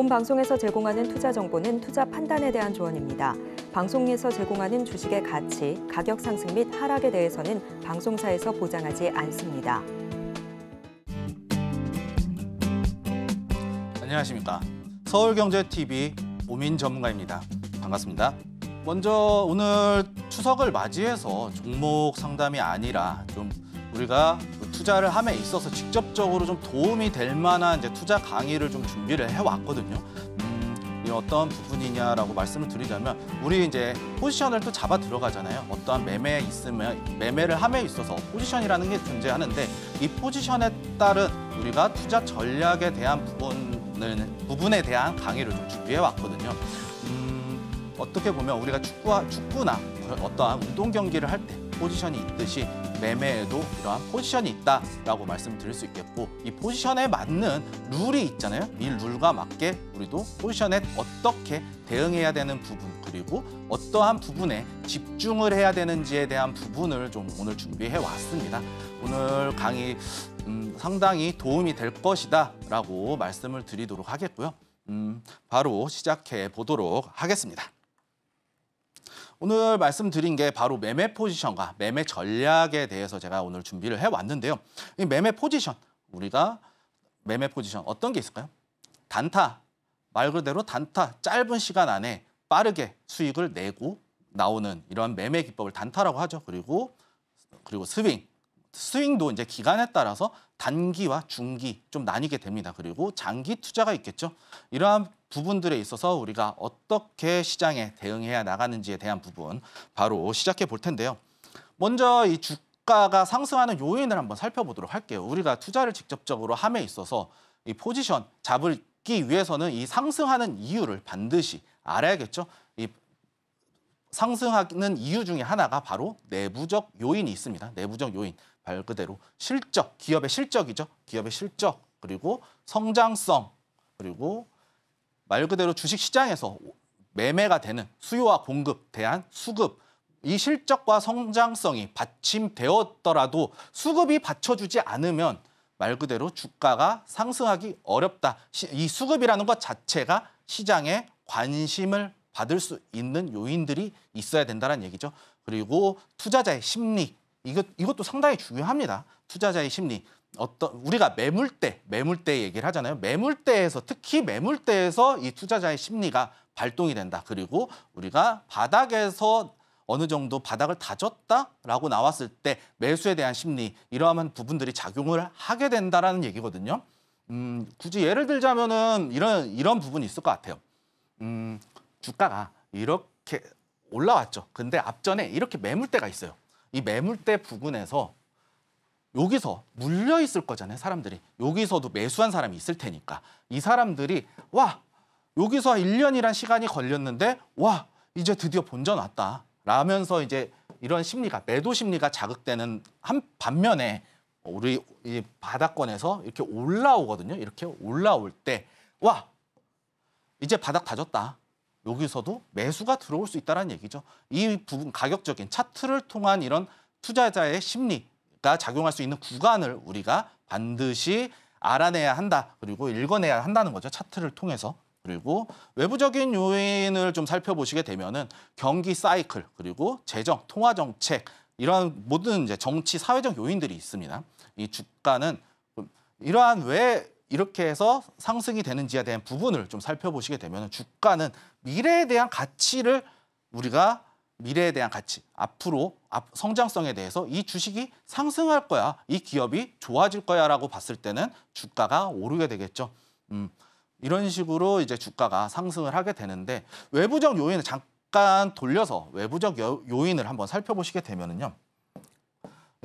본 방송에서 제공하는 투자 정보는 투자 판단에 대한 조언입니다. 방송에서 제공하는 주식의 가치, 가격 상승 및 하락에 대해서는 방송사에서 보장하지 않습니다. 안녕하십니까. 서울경제TV 오민 전문가입니다. 반갑습니다. 먼저 오늘 추석을 맞이해서 종목 상담이 아니라 좀 우리가 투자를 함에 있어서 직접적으로 좀 도움이 될 만한 이제 투자 강의를 좀 준비를 해왔거든요. 음, 이 어떤 부분이냐라고 말씀을 드리자면 우리 이제 포지션을 또 잡아 들어가잖아요. 어떠한 매매에 있으면 매매를 함에 있어서 포지션이라는 게 존재하는데 이 포지션에 따른 우리가 투자 전략에 대한 부분을 부분에 대한 강의를 좀 준비해 왔거든요. 음, 어떻게 보면 우리가 축구 와 축구나 어떠한 운동 경기를 할때 포지션이 있듯이 매매에도 이러한 포지션이 있다라고 말씀드릴 수 있겠고 이 포지션에 맞는 룰이 있잖아요. 이 룰과 맞게 우리도 포지션에 어떻게 대응해야 되는 부분 그리고 어떠한 부분에 집중을 해야 되는지에 대한 부분을 좀 오늘 준비해 왔습니다. 오늘 강의 음, 상당히 도움이 될 것이다 라고 말씀을 드리도록 하겠고요. 음, 바로 시작해 보도록 하겠습니다. 오늘 말씀드린 게 바로 매매 포지션과 매매 전략에 대해서 제가 오늘 준비를 해왔는데요. 이 매매 포지션, 우리가 매매 포지션 어떤 게 있을까요? 단타, 말 그대로 단타, 짧은 시간 안에 빠르게 수익을 내고 나오는 이런 매매 기법을 단타라고 하죠. 그리고 그리고 스윙, 스윙도 이제 기간에 따라서 단기와 중기 좀 나뉘게 됩니다. 그리고 장기 투자가 있겠죠. 이러한 부분들에 있어서 우리가 어떻게 시장에 대응해야 나가는지에 대한 부분 바로 시작해 볼 텐데요. 먼저 이 주가가 상승하는 요인을 한번 살펴보도록 할게요. 우리가 투자를 직접적으로 함에 있어서 이 포지션 잡을기 위해서는 이 상승하는 이유를 반드시 알아야겠죠. 이 상승하는 이유 중에 하나가 바로 내부적 요인이 있습니다. 내부적 요인. 말 그대로 실적, 기업의 실적이죠. 기업의 실적, 그리고 성장성, 그리고 말 그대로 주식시장에서 매매가 되는 수요와 공급, 대한 수급, 이 실적과 성장성이 받침되었더라도 수급이 받쳐주지 않으면 말 그대로 주가가 상승하기 어렵다. 이 수급이라는 것 자체가 시장에 관심을 받을 수 있는 요인들이 있어야 된다는 얘기죠. 그리고 투자자의 심리, 이것, 이것도 상당히 중요합니다. 투자자의 심리. 어떤 우리가 매물대, 매물대 얘기를 하잖아요. 매물대에서 특히 매물대에서 이 투자자의 심리가 발동이 된다. 그리고 우리가 바닥에서 어느 정도 바닥을 다졌다라고 나왔을 때 매수에 대한 심리 이러한 부분들이 작용을 하게 된다라는 얘기거든요. 음, 굳이 예를 들자면은 이런 이런 부분이 있을 것 같아요. 음, 주가가 이렇게 올라왔죠. 근데 앞전에 이렇게 매물대가 있어요. 이 매물대 부근에서 여기서 물려 있을 거잖아요, 사람들이. 여기서도 매수한 사람이 있을 테니까. 이 사람들이 와, 여기서 1년이란 시간이 걸렸는데 와, 이제 드디어 본전 왔다. 라면서 이제 이런 심리가 매도 심리가 자극되는 한 반면에 우리 이 바닥권에서 이렇게 올라오거든요. 이렇게 올라올 때 와, 이제 바닥 다졌다. 여기서도 매수가 들어올 수 있다는 얘기죠. 이 부분 가격적인 차트를 통한 이런 투자자의 심리가 작용할 수 있는 구간을 우리가 반드시 알아내야 한다. 그리고 읽어내야 한다는 거죠. 차트를 통해서. 그리고 외부적인 요인을 좀 살펴보시게 되면은 경기 사이클 그리고 재정, 통화 정책 이런 모든 이제 정치 사회적 요인들이 있습니다. 이 주가는 이러한 왜 이렇게 해서 상승이 되는지에 대한 부분을 좀 살펴보시게 되면 주가는 미래에 대한 가치를 우리가 미래에 대한 가치, 앞으로 성장성에 대해서 이 주식이 상승할 거야, 이 기업이 좋아질 거야라고 봤을 때는 주가가 오르게 되겠죠. 음, 이런 식으로 이제 주가가 상승을 하게 되는데 외부적 요인을 잠깐 돌려서 외부적 요인을 한번 살펴보시게 되면요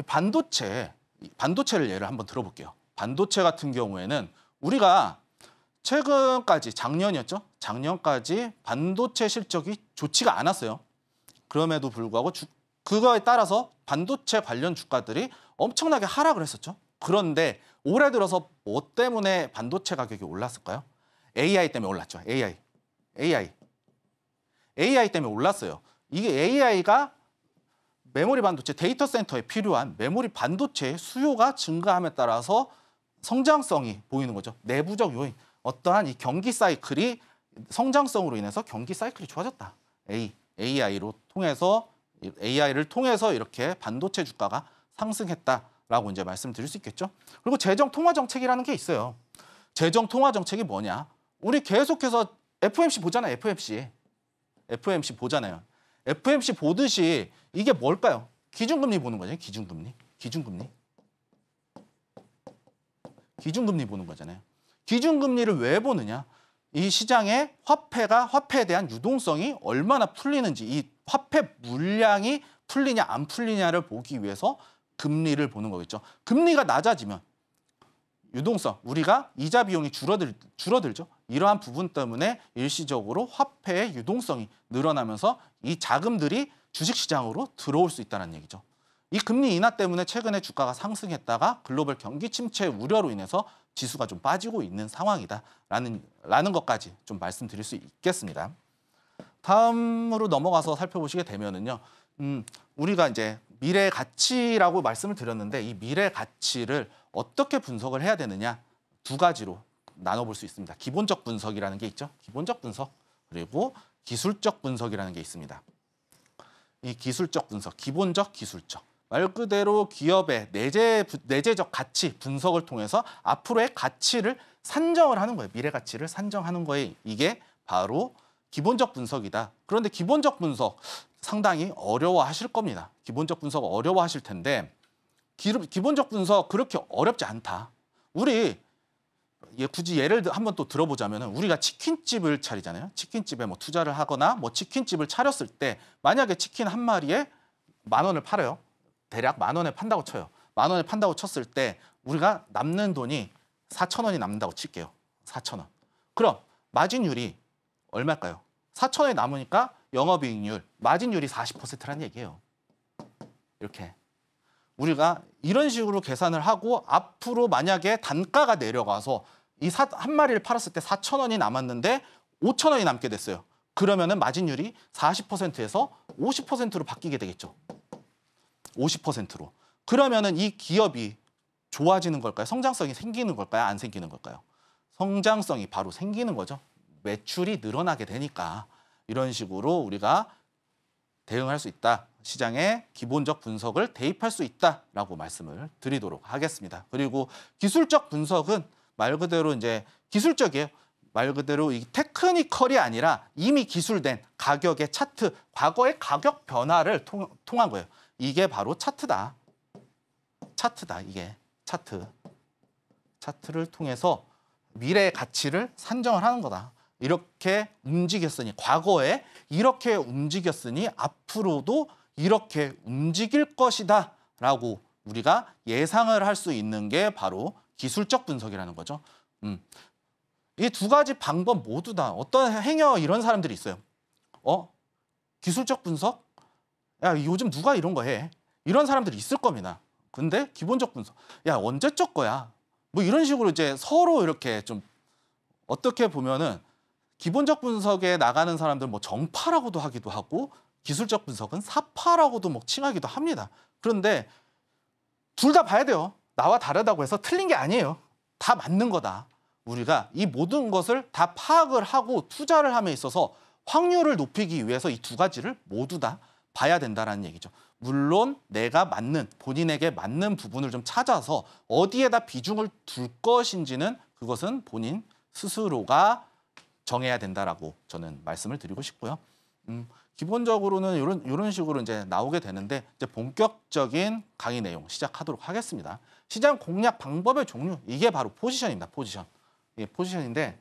반도체, 반도체를 예를 한번 들어볼게요. 반도체 같은 경우에는 우리가 최근까지 작년이었죠. 작년까지 반도체 실적이 좋지가 않았어요. 그럼에도 불구하고 주, 그거에 따라서 반도체 관련 주가들이 엄청나게 하락을 했었죠. 그런데 올해 들어서 뭐 때문에 반도체 가격이 올랐을까요? AI 때문에 올랐죠. AI. AI. AI 때문에 올랐어요. 이게 AI가 메모리 반도체 데이터 센터에 필요한 메모리 반도체의 수요가 증가함에 따라서 성장성이 보이는 거죠. 내부적 요인. 어떠한 이 경기 사이클이 성장성으로 인해서 경기 사이클이 좋아졌다. A, AI로 통해서 AI를 통해서 이렇게 반도체 주가가 상승했다라고 이제 말씀드릴 수 있겠죠. 그리고 재정 통화 정책이라는 게 있어요. 재정 통화 정책이 뭐냐? 우리 계속해서 f m c 보잖아 f m c f m c 보잖아요. f m c 보듯이 이게 뭘까요? 기준금리 보는 거죠. 기준금리. 기준금리. 기준금리 보는 거잖아요. 기준금리를 왜 보느냐? 이 시장의 화폐가 화폐에 대한 유동성이 얼마나 풀리는지 이 화폐 물량이 풀리냐 안 풀리냐를 보기 위해서 금리를 보는 거겠죠. 금리가 낮아지면 유동성, 우리가 이자 비용이 줄어들, 줄어들죠. 이러한 부분 때문에 일시적으로 화폐의 유동성이 늘어나면서 이 자금들이 주식시장으로 들어올 수 있다는 얘기죠. 이 금리 인하 때문에 최근에 주가가 상승했다가 글로벌 경기 침체 우려로 인해서 지수가 좀 빠지고 있는 상황이다라는 라는 것까지 좀 말씀드릴 수 있겠습니다. 다음으로 넘어가서 살펴보시게 되면은요. 음, 우리가 이제 미래 가치라고 말씀을 드렸는데 이 미래 가치를 어떻게 분석을 해야 되느냐 두 가지로 나눠볼 수 있습니다. 기본적 분석이라는 게 있죠. 기본적 분석 그리고 기술적 분석이라는 게 있습니다. 이 기술적 분석, 기본적 기술적. 말 그대로 기업의 내재, 내재적 가치 분석을 통해서 앞으로의 가치를 산정을 하는 거예요. 미래 가치를 산정하는 거에 이게 바로 기본적 분석이다. 그런데 기본적 분석 상당히 어려워하실 겁니다. 기본적 분석 어려워하실 텐데 기, 기본적 분석 그렇게 어렵지 않다. 우리 예, 굳이 예를 한번 또 들어보자면 우리가 치킨집을 차리잖아요. 치킨집에 뭐 투자를 하거나 뭐 치킨집을 차렸을 때 만약에 치킨 한 마리에 만 원을 팔아요. 대략 만 원에 판다고 쳐요. 만 원에 판다고 쳤을 때 우리가 남는 돈이 4천 원이 남는다고 칠게요. 4천 원. 그럼 마진율이 얼마일까요? 4천 원이 남으니까 영업이익률, 마진율이 4 0는 얘기예요. 이렇게. 우리가 이런 식으로 계산을 하고 앞으로 만약에 단가가 내려가서 이 한 마리를 팔았을 때 4천 원이 남았는데 5천 원이 남게 됐어요. 그러면 은 마진율이 40%에서 50%로 바뀌게 되겠죠. 50%로. 그러면은 이 기업이 좋아지는 걸까요? 성장성이 생기는 걸까요? 안 생기는 걸까요? 성장성이 바로 생기는 거죠. 매출이 늘어나게 되니까 이런 식으로 우리가 대응할 수 있다. 시장의 기본적 분석을 대입할 수 있다라고 말씀을 드리도록 하겠습니다. 그리고 기술적 분석은 말 그대로 이제 기술적이에요. 말 그대로 이 테크니컬이 아니라 이미 기술된 가격의 차트, 과거의 가격 변화를 통, 통한 거예요. 이게 바로 차트다. 차트다, 이게. 차트. 차트를 통해서 미래의 가치를 산정을 하는 거다. 이렇게 움직였으니 과거에 이렇게 움직였으니 앞으로도 이렇게 움직일 것이다 라고 우리가 예상을 할 수 있는 게 바로 기술적 분석이라는 거죠. 음. 이두 가지 방법 모두 다 어떤 행여 이런 사람들이 있어요. 어? 기술적 분석? 야 요즘 누가 이런 거 해? 이런 사람들이 있을 겁니다. 근데 기본적 분석, 야 언제적 거야? 뭐 이런 식으로 이제 서로 이렇게 좀 어떻게 보면은 기본적 분석에 나가는 사람들 뭐 정파라고도 하기도 하고 기술적 분석은 사파라고도 뭐 칭하기도 합니다. 그런데 둘 다 봐야 돼요. 나와 다르다고 해서 틀린 게 아니에요. 다 맞는 거다. 우리가 이 모든 것을 다 파악을 하고 투자를 함에 있어서 확률을 높이기 위해서 이 두 가지를 모두 다 봐야 된다라는 얘기죠. 물론 내가 맞는 본인에게 맞는 부분을 좀 찾아서 어디에다 비중을 둘 것인지는 그것은 본인 스스로가 정해야 된다라고 저는 말씀을 드리고 싶고요. 음, 기본적으로는 이런 이런 식으로 이제 나오게 되는데 이제 본격적인 강의 내용 시작하도록 하겠습니다. 시장 공략 방법의 종류 이게 바로 포지션입니다. 포지션 예, 포지션인데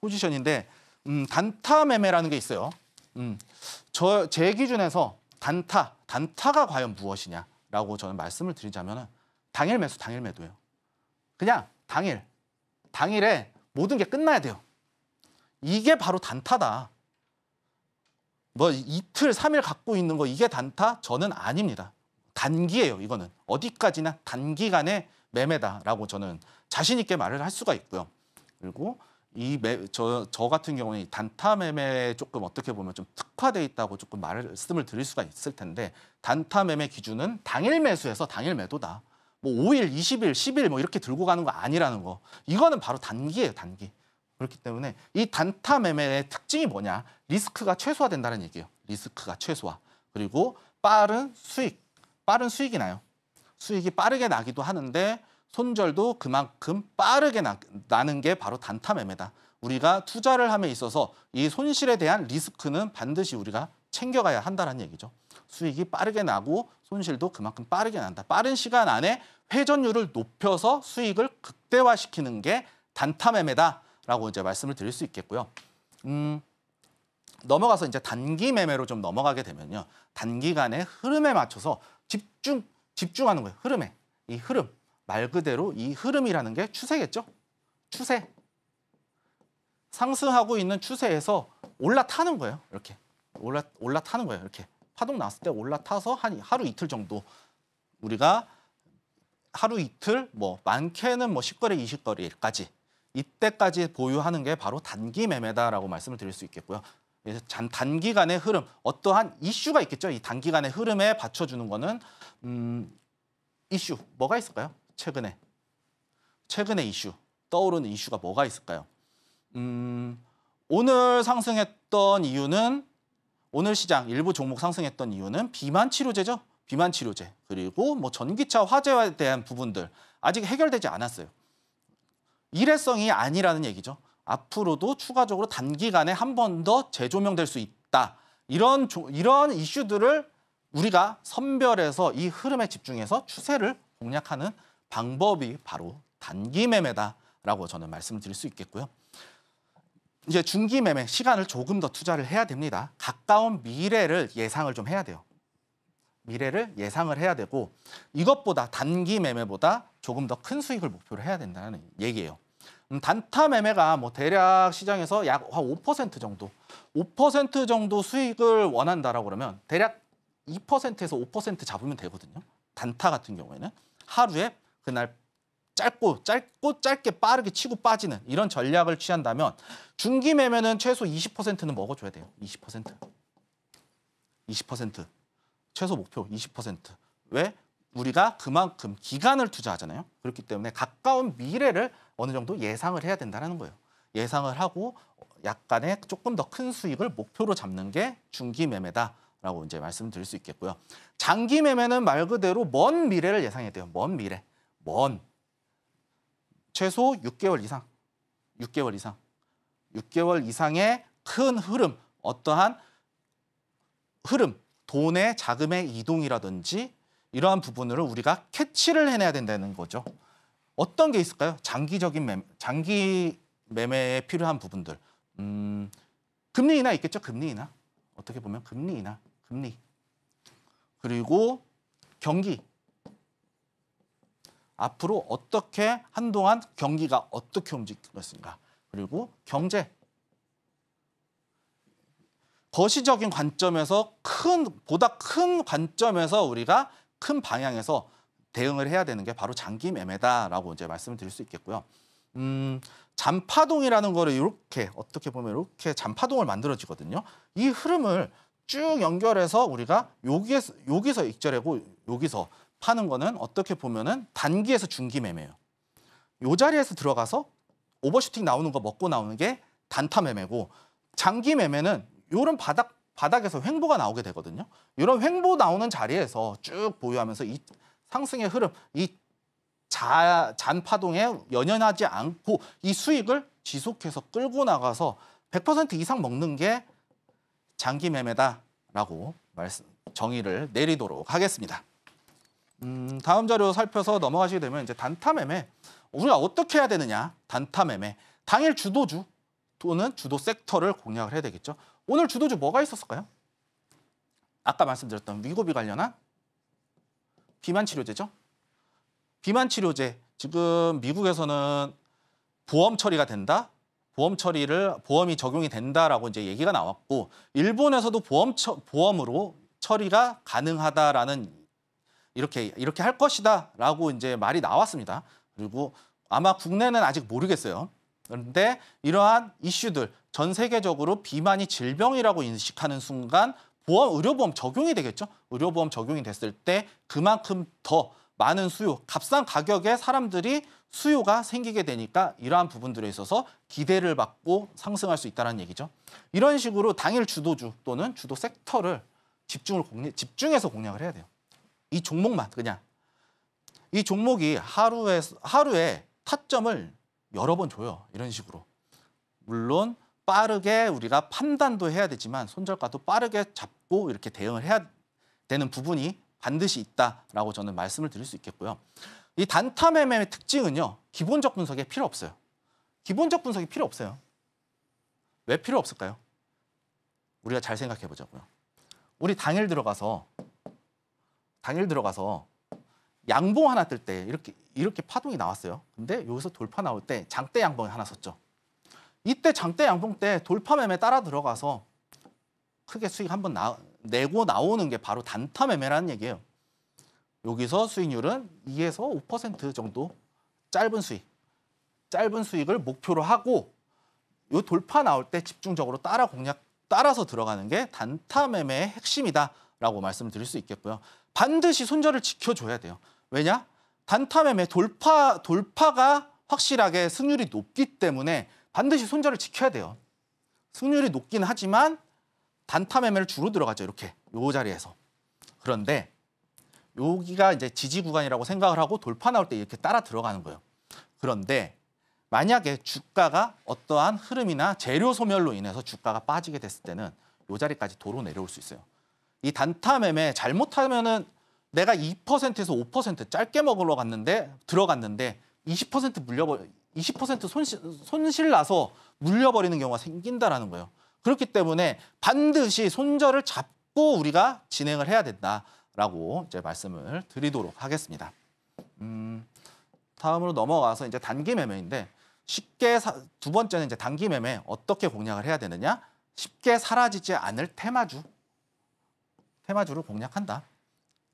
포지션인데 음, 단타 매매라는 게 있어요. 음, 저 제 기준에서 단타, 단타가 과연 무엇이냐라고 저는 말씀을 드리자면 당일 매수, 당일 매도예요. 그냥 당일, 당일에 모든 게 끝나야 돼요. 이게 바로 단타다. 뭐 이틀, 삼일 갖고 있는 거 이게 단타? 저는 아닙니다. 단기예요, 이거는. 어디까지나 단기간의 매매다라고 저는 자신 있게 말을 할 수가 있고요. 그리고 이저저 같은 경우는 단타 매매에 조금 어떻게 보면 좀 특화돼 있다고 조금 말씀을 드릴 수가 있을 텐데 단타 매매 기준은 당일 매수에서 당일 매도다. 뭐 5일, 20일, 10일 뭐 이렇게 들고 가는 거 아니라는 거. 이거는 바로 단기예요, 단기. 그렇기 때문에 이 단타 매매의 특징이 뭐냐? 리스크가 최소화된다는 얘기예요. 리스크가 최소화. 그리고 빠른 수익. 빠른 수익이 나요. 수익이 빠르게 나기도 하는데 손절도 그만큼 빠르게 나, 나는 게 바로 단타 매매다. 우리가 투자를 함에 있어서 이 손실에 대한 리스크는 반드시 우리가 챙겨가야 한다는 얘기죠. 수익이 빠르게 나고 손실도 그만큼 빠르게 난다. 빠른 시간 안에 회전율을 높여서 수익을 극대화시키는 게 단타 매매다라고 이제 말씀을 드릴 수 있겠고요. 음, 넘어가서 이제 단기 매매로 좀 넘어가게 되면요. 단기간의 흐름에 맞춰서 집중 집중하는 거예요. 흐름에. 이 흐름. 말 그대로 이 흐름이라는 게 추세겠죠? 추세. 상승하고 있는 추세에서 올라타는 거예요. 이렇게. 올라, 올라타는 거예요. 이렇게. 파동 나왔을 때 올라타서 한 하루 이틀 정도 우리가 하루 이틀 뭐 많게는 뭐 10거래 20거래까지 이때까지 보유하는 게 바로 단기 매매다라고 말씀을 드릴 수 있겠고요. 그래서 단기간의 흐름, 어떠한 이슈가 있겠죠. 이 단기간의 흐름에 받쳐주는 거는 음, 이슈, 뭐가 있을까요? 최근에 최근에 이슈 떠오르는 이슈가 뭐가 있을까요? 음, 오늘 상승했던 이유는 오늘 시장 일부 종목 상승했던 이유는 비만 치료제죠. 비만 치료제 그리고 뭐 전기차 화재에 대한 부분들 아직 해결되지 않았어요. 일회성이 아니라는 얘기죠. 앞으로도 추가적으로 단기간에 한 번 더 재조명될 수 있다. 이런 조, 이런 이슈들을 우리가 선별해서 이 흐름에 집중해서 추세를 공략하는 방법이 바로 단기 매매다라고 저는 말씀드릴 수 있겠고요. 이제 중기 매매 시간을 조금 더 투자를 해야 됩니다. 가까운 미래를 예상을 좀 해야 돼요. 미래를 예상을 해야 되고 이것보다 단기 매매보다 조금 더 큰 수익을 목표로 해야 된다는 얘기예요. 음, 단타 매매가 뭐 대략 시장에서 약 5% 정도, 5% 정도 수익을 원한다라고 그러면 대략 2%에서 5% 잡으면 되거든요. 단타 같은 경우에는 하루에 그날 짧고 짧고 짧게 빠르게 치고 빠지는 이런 전략을 취한다면 중기 매매는 최소 20%는 먹어줘야 돼요. 20% 20% 최소 목표 20% 왜? 우리가 그만큼 기간을 투자하잖아요. 그렇기 때문에 가까운 미래를 어느 정도 예상을 해야 된다는 거예요. 예상을 하고 약간의 조금 더 큰 수익을 목표로 잡는 게 중기 매매다라고 이제 말씀드릴 수 있겠고요. 장기 매매는 말 그대로 먼 미래를 예상해야 돼요. 먼 미래. 먼 최소 6개월 이상 6개월 이상 6개월 이상의 큰 흐름 어떠한 흐름 돈의 자금의 이동이라든지 이러한 부분을 우리가 캐치를 해내야 된다는 거죠. 어떤 게 있을까요? 장기적인 매매, 장기 매매에 필요한 부분들. 음, 금리 인하 있겠죠? 금리 인하. 어떻게 보면 금리 인하, 금리. 그리고 경기, 앞으로 어떻게 한동안 경기가 어떻게 움직일 것인가 그리고 경제 거시적인 관점에서 큰 보다 큰 관점에서 우리가 큰 방향에서 대응을 해야 되는 게 바로 장기 매매다라고 이제 말씀을 드릴 수 있겠고요. 음, 잔파동이라는 거를 이렇게 어떻게 보면 이렇게 잔파동을 만들어지거든요. 이 흐름을 쭉 연결해서 우리가 여기에서 여기서 익절하고 여기서 파는 거는 어떻게 보면은 단기에서 중기 매매예요. 요 자리에서 들어가서 오버슈팅 나오는 거 먹고 나오는 게 단타 매매고 장기 매매는 요런 바닥 바닥에서 횡보가 나오게 되거든요. 요런 횡보 나오는 자리에서 쭉 보유하면서 이 상승의 흐름, 이 자, 잔파동에 연연하지 않고 이 수익을 지속해서 끌고 나가서 100% 이상 먹는 게 장기 매매다라고 말씀, 정의를 내리도록 하겠습니다. 음, 다음 자료 살펴서 넘어가시게 되면 이제 단타 매매 우리가 어떻게 해야 되느냐 단타 매매 당일 주도주 또는 주도 섹터를 공략을 해야 되겠죠. 오늘 주도주 뭐가 있었을까요? 아까 말씀드렸던 위고비 관련한 비만 치료제죠. 비만 치료제 지금 미국에서는 보험 처리가 된다. 보험 처리를 보험이 적용이 된다라고 이제 얘기가 나왔고 일본에서도 보험 처, 보험으로 처리가 가능하다라는 이렇게 이렇게 할 것이다라고 이제 말이 나왔습니다. 그리고 아마 국내는 아직 모르겠어요. 그런데 이러한 이슈들 전 세계적으로 비만이 질병이라고 인식하는 순간 보험 의료보험 적용이 되겠죠. 의료보험 적용이 됐을 때 그만큼 더 많은 수요, 값싼 가격에 사람들이 수요가 생기게 되니까 이러한 부분들에 있어서 기대를 받고 상승할 수 있다는 얘기죠. 이런 식으로 당일 주도주 또는 주도 섹터를 집중을 공략, 집중해서 공략을 해야 돼요. 이 종목만 그냥 이 종목이 하루에 하루에 타점을 여러 번 줘요. 이런 식으로. 물론 빠르게 우리가 판단도 해야 되지만 손절가도 빠르게 잡고 이렇게 대응을 해야 되는 부분이 반드시 있다라고 저는 말씀을 드릴 수 있겠고요. 이 단타 매매의 특징은요. 기본적 분석에 필요 없어요. 기본적 분석이 필요 없어요. 왜 필요 없을까요? 우리가 잘 생각해 보자고요. 우리 당일 들어가서 당일 들어가서 양봉 하나 뜰 때 이렇게 이렇게 파동이 나왔어요. 근데 여기서 돌파 나올 때 장대 양봉 하나 썼죠. 이때 장대 양봉 때 돌파 매매 따라 들어가서 크게 수익 한번 나, 내고 나오는 게 바로 단타 매매라는 얘기예요. 여기서 수익률은 2에서 5% 정도 짧은 수익, 짧은 수익을 목표로 하고 요 돌파 나올 때 집중적으로 따라 공략 따라서 들어가는 게 단타 매매의 핵심이다라고 말씀드릴 수 있겠고요. 반드시 손절을 지켜줘야 돼요. 왜냐? 단타매매 돌파, 돌파가 확실하게 승률이 높기 때문에 반드시 손절을 지켜야 돼요. 승률이 높긴 하지만 단타매매를 주로 들어가죠. 이렇게 요 자리에서. 그런데 여기가 이제 지지 구간이라고 생각을 하고 돌파 나올 때 이렇게 따라 들어가는 거예요. 그런데 만약에 주가가 어떠한 흐름이나 재료 소멸로 인해서 주가가 빠지게 됐을 때는 요 자리까지 도로 내려올 수 있어요. 이 단타 매매 잘못하면은 내가 2%에서 5% 짧게 먹으러 갔는데 들어갔는데 20% 물려버 20% 손실 손실 나서 물려버리는 경우가 생긴다라는 거예요. 그렇기 때문에 반드시 손절을 잡고 우리가 진행을 해야 된다라고 이제 말씀을 드리도록 하겠습니다. 음, 다음으로 넘어가서 이제 단기 매매인데 쉽게 사, 두 번째는 이제 단기 매매 어떻게 공략을 해야 되느냐? 쉽게 사라지지 않을 테마주 테마주를 공략한다.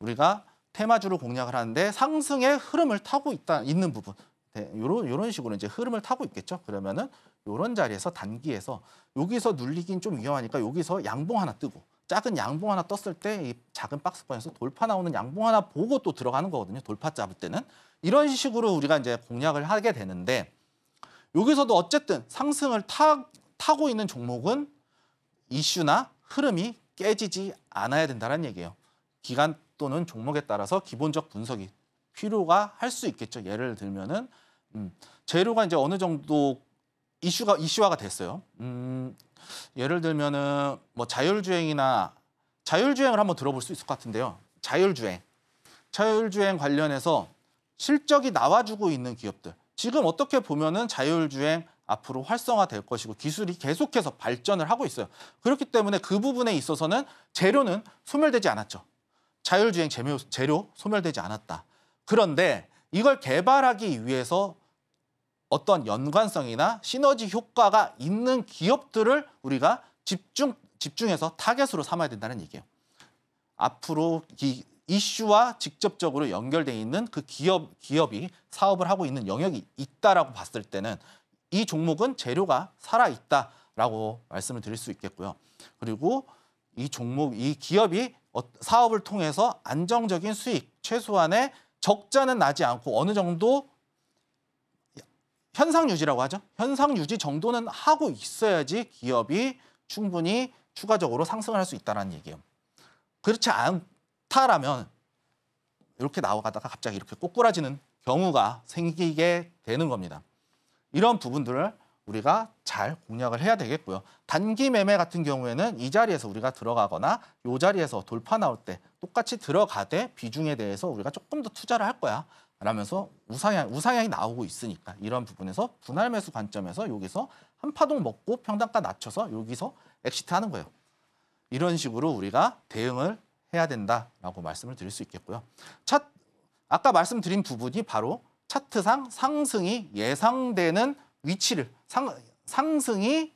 우리가 테마주를 공략을 하는데 상승의 흐름을 타고 있다 있는 부분 네, 요런 요런 식으로 이제 흐름을 타고 있겠죠. 그러면은 요런 자리에서 단기에서 여기서 눌리긴 좀 위험하니까 여기서 양봉 하나 뜨고 작은 양봉 하나 떴을 때 이 작은 박스권에서 돌파 나오는 양봉 하나 보고 또 들어가는 거거든요. 돌파 잡을 때는 이런 식으로 우리가 이제 공략을 하게 되는데 여기서도 어쨌든 상승을 타, 타고 있는 종목은 이슈나 흐름이 깨지지 않아야 된다는 얘기예요. 기간 또는 종목에 따라서 기본적 분석이 필요가 할 수 있겠죠. 예를 들면은 음, 재료가 이제 어느 정도 이슈가 이슈화가 됐어요. 음, 예를 들면은 뭐 자율주행이나 자율주행을 한번 들어볼 수 있을 것 같은데요. 자율주행, 자율주행 관련해서 실적이 나와주고 있는 기업들. 지금 어떻게 보면은 자율주행 앞으로 활성화될 것이고 기술이 계속해서 발전을 하고 있어요. 그렇기 때문에 그 부분에 있어서는 재료는 소멸되지 않았죠. 자율주행 재료, 재료 소멸되지 않았다. 그런데 이걸 개발하기 위해서 어떤 연관성이나 시너지 효과가 있는 기업들을 우리가 집중, 집중해서 타겟으로 삼아야 된다는 얘기예요. 앞으로 이 이슈와 직접적으로 연결되어 있는 그 기업, 기업이 사업을 하고 있는 영역이 있다라고 봤을 때는 이 종목은 재료가 살아있다라고 말씀을 드릴 수 있겠고요. 그리고 이 종목, 이 기업이 어, 사업을 통해서 안정적인 수익, 최소한의 적자는 나지 않고 어느 정도 현상 유지라고 하죠. 현상 유지 정도는 하고 있어야지 기업이 충분히 추가적으로 상승할수 있다는 얘기예요. 그렇지 않다라면 이렇게 나와가다가 갑자기 이렇게 꼬꾸라지는 경우가 생기게 되는 겁니다. 이런 부분들을 우리가 잘 공략을 해야 되겠고요. 단기 매매 같은 경우에는 이 자리에서 우리가 들어가거나 이 자리에서 돌파 나올 때 똑같이 들어가되 비중에 대해서 우리가 조금 더 투자를 할 거야. 라면서 우상향, 우상향이 나오고 있으니까 이런 부분에서 분할 매수 관점에서 여기서 한 파동 먹고 평단가 낮춰서 여기서 엑시트 하는 거예요. 이런 식으로 우리가 대응을 해야 된다라고 말씀을 드릴 수 있겠고요. 첫 아까 말씀드린 부분이 바로 차트상 상승이 예상되는 위치를 상, 상승이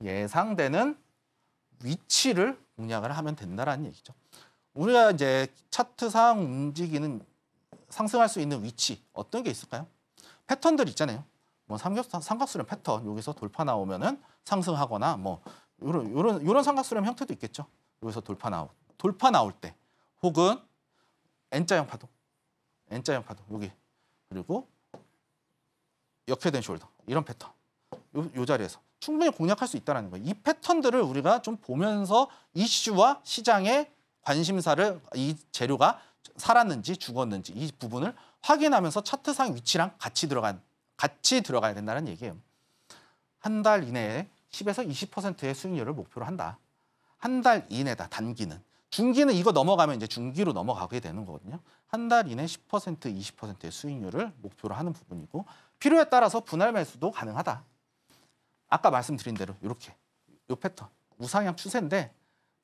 예상되는 위치를 공략을 하면 된다라는 얘기죠. 우리가 이제 차트상 움직이는 상승할 수 있는 위치 어떤 게 있을까요? 패턴들 있잖아요. 뭐 삼겹살 삼각수렴 패턴 여기서 돌파 나오면은 상승하거나 뭐 요런 요런 요런 삼각수렴 형태도 있겠죠. 여기서 돌파 나오 돌파 나올 때 혹은 N자형 파동 N자형 파동 여기 그리고 역회된 숄더 이런 패턴 요, 요 자리에서 충분히 공략할 수 있다는 거예요. 이 패턴들을 우리가 좀 보면서 이슈와 시장의 관심사를 이 재료가 살았는지 죽었는지 이 부분을 확인하면서 차트상 위치랑 같이 들어간 같이 들어가야 된다는 얘기예요. 한 달 이내에 10에서 20%의 수익률을 목표로 한다. 한 달 이내다 단기는. 중기는 이거 넘어가면 이제 중기로 넘어가게 되는 거거든요. 한달 이내 10% 20%의 수익률을 목표로 하는 부분이고 필요에 따라서 분할 매수도 가능하다. 아까 말씀드린 대로 이렇게 이 패턴 우상향 추세인데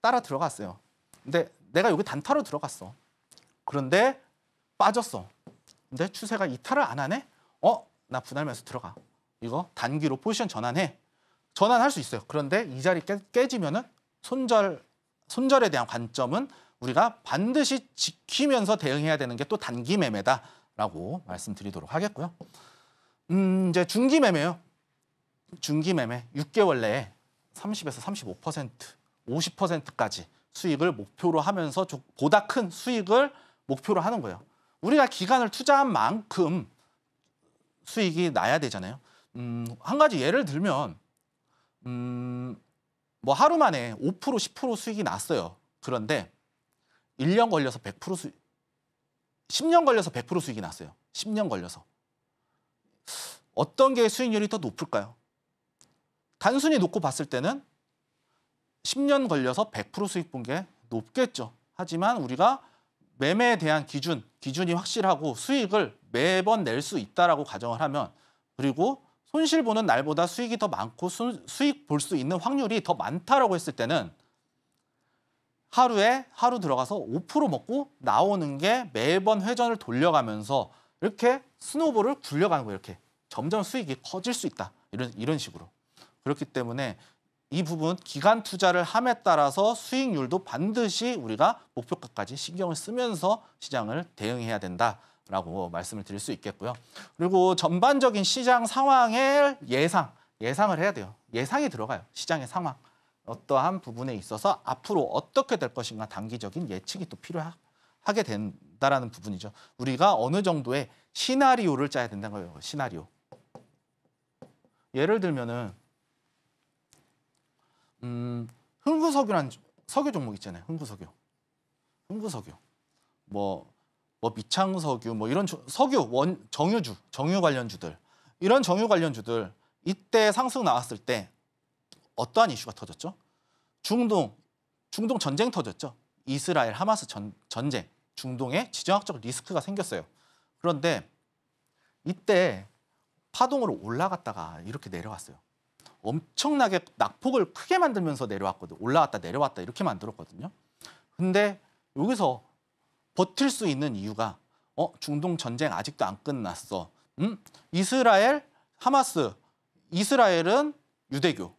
따라 들어갔어요. 근데 내가 여기 단타로 들어갔어. 그런데 빠졌어. 근데 추세가 이탈을 안 하네? 어? 나 분할 매수 들어가. 이거 단기로 포지션 전환해. 전환할 수 있어요. 그런데 이 자리 깨, 지면은 손절 손절에 대한 관점은 우리가 반드시 지키면서 대응해야 되는 게 또 단기 매매다라고 말씀드리도록 하겠고요. 음, 이제 중기 매매요. 중기 매매 6개월 내에 30에서 35%, 50%까지 수익을 목표로 하면서 보다 큰 수익을 목표로 하는 거예요. 우리가 기간을 투자한 만큼 수익이 나야 되잖아요. 음, 한 가지 예를 들면 음, 뭐 하루 만에 5% 10% 수익이 났어요. 그런데 1년 걸려서 100% 수익, 10년 걸려서 100% 수익이 났어요. 10년 걸려서. 어떤 게 수익률이 더 높을까요? 단순히 놓고 봤을 때는 10년 걸려서 100% 수익 본 게 높겠죠. 하지만 우리가 매매에 대한 기준, 기준이 확실하고 수익을 매번 낼 수 있다라고 가정을 하면 그리고 손실 보는 날보다 수익이 더 많고 수, 수익 볼 수 있는 확률이 더 많다라고 했을 때는 하루에 하루 들어가서 5% 먹고 나오는 게 매번 회전을 돌려가면서 이렇게 스노볼을 굴려가는 거예요. 이렇게 점점 수익이 커질 수 있다. 이런 이런 식으로. 그렇기 때문에 이 부분 기간 투자를 함에 따라서 수익률도 반드시 우리가 목표가까지 신경을 쓰면서 시장을 대응해야 된다라고 말씀을 드릴 수 있겠고요. 그리고 전반적인 시장 상황의 예상, 예상을 해야 돼요. 예상이 들어가요. 시장의 상황. 어떠한 부분에 있어서 앞으로 어떻게 될 것인가 단기적인 예측이 또 필요하게 된다라는 부분이죠. 우리가 어느 정도의 시나리오를 짜야 된다는 거예요. 시나리오. 예를 들면은 음, 흥구석유란 석유 종목 있잖아요. 흥구석유. 흥구석유. 뭐, 뭐 미창석유 뭐 이런 석유 원 정유주 정유 관련주들 이런 정유 관련주들 이때 상승 나왔을 때 어떠한 이슈가 터졌죠? 중동, 중동 전쟁 터졌죠. 이스라엘 하마스 전, 전쟁, 중동에 지정학적 리스크가 생겼어요. 그런데 이때 파동으로 올라갔다가 이렇게 내려왔어요. 엄청나게 낙폭을 크게 만들면서 내려왔거든. 올라왔다 내려왔다 이렇게 만들었거든요. 근데 여기서 버틸 수 있는 이유가 어 중동 전쟁 아직도 안 끝났어. 음? 이스라엘 하마스 이스라엘은 유대교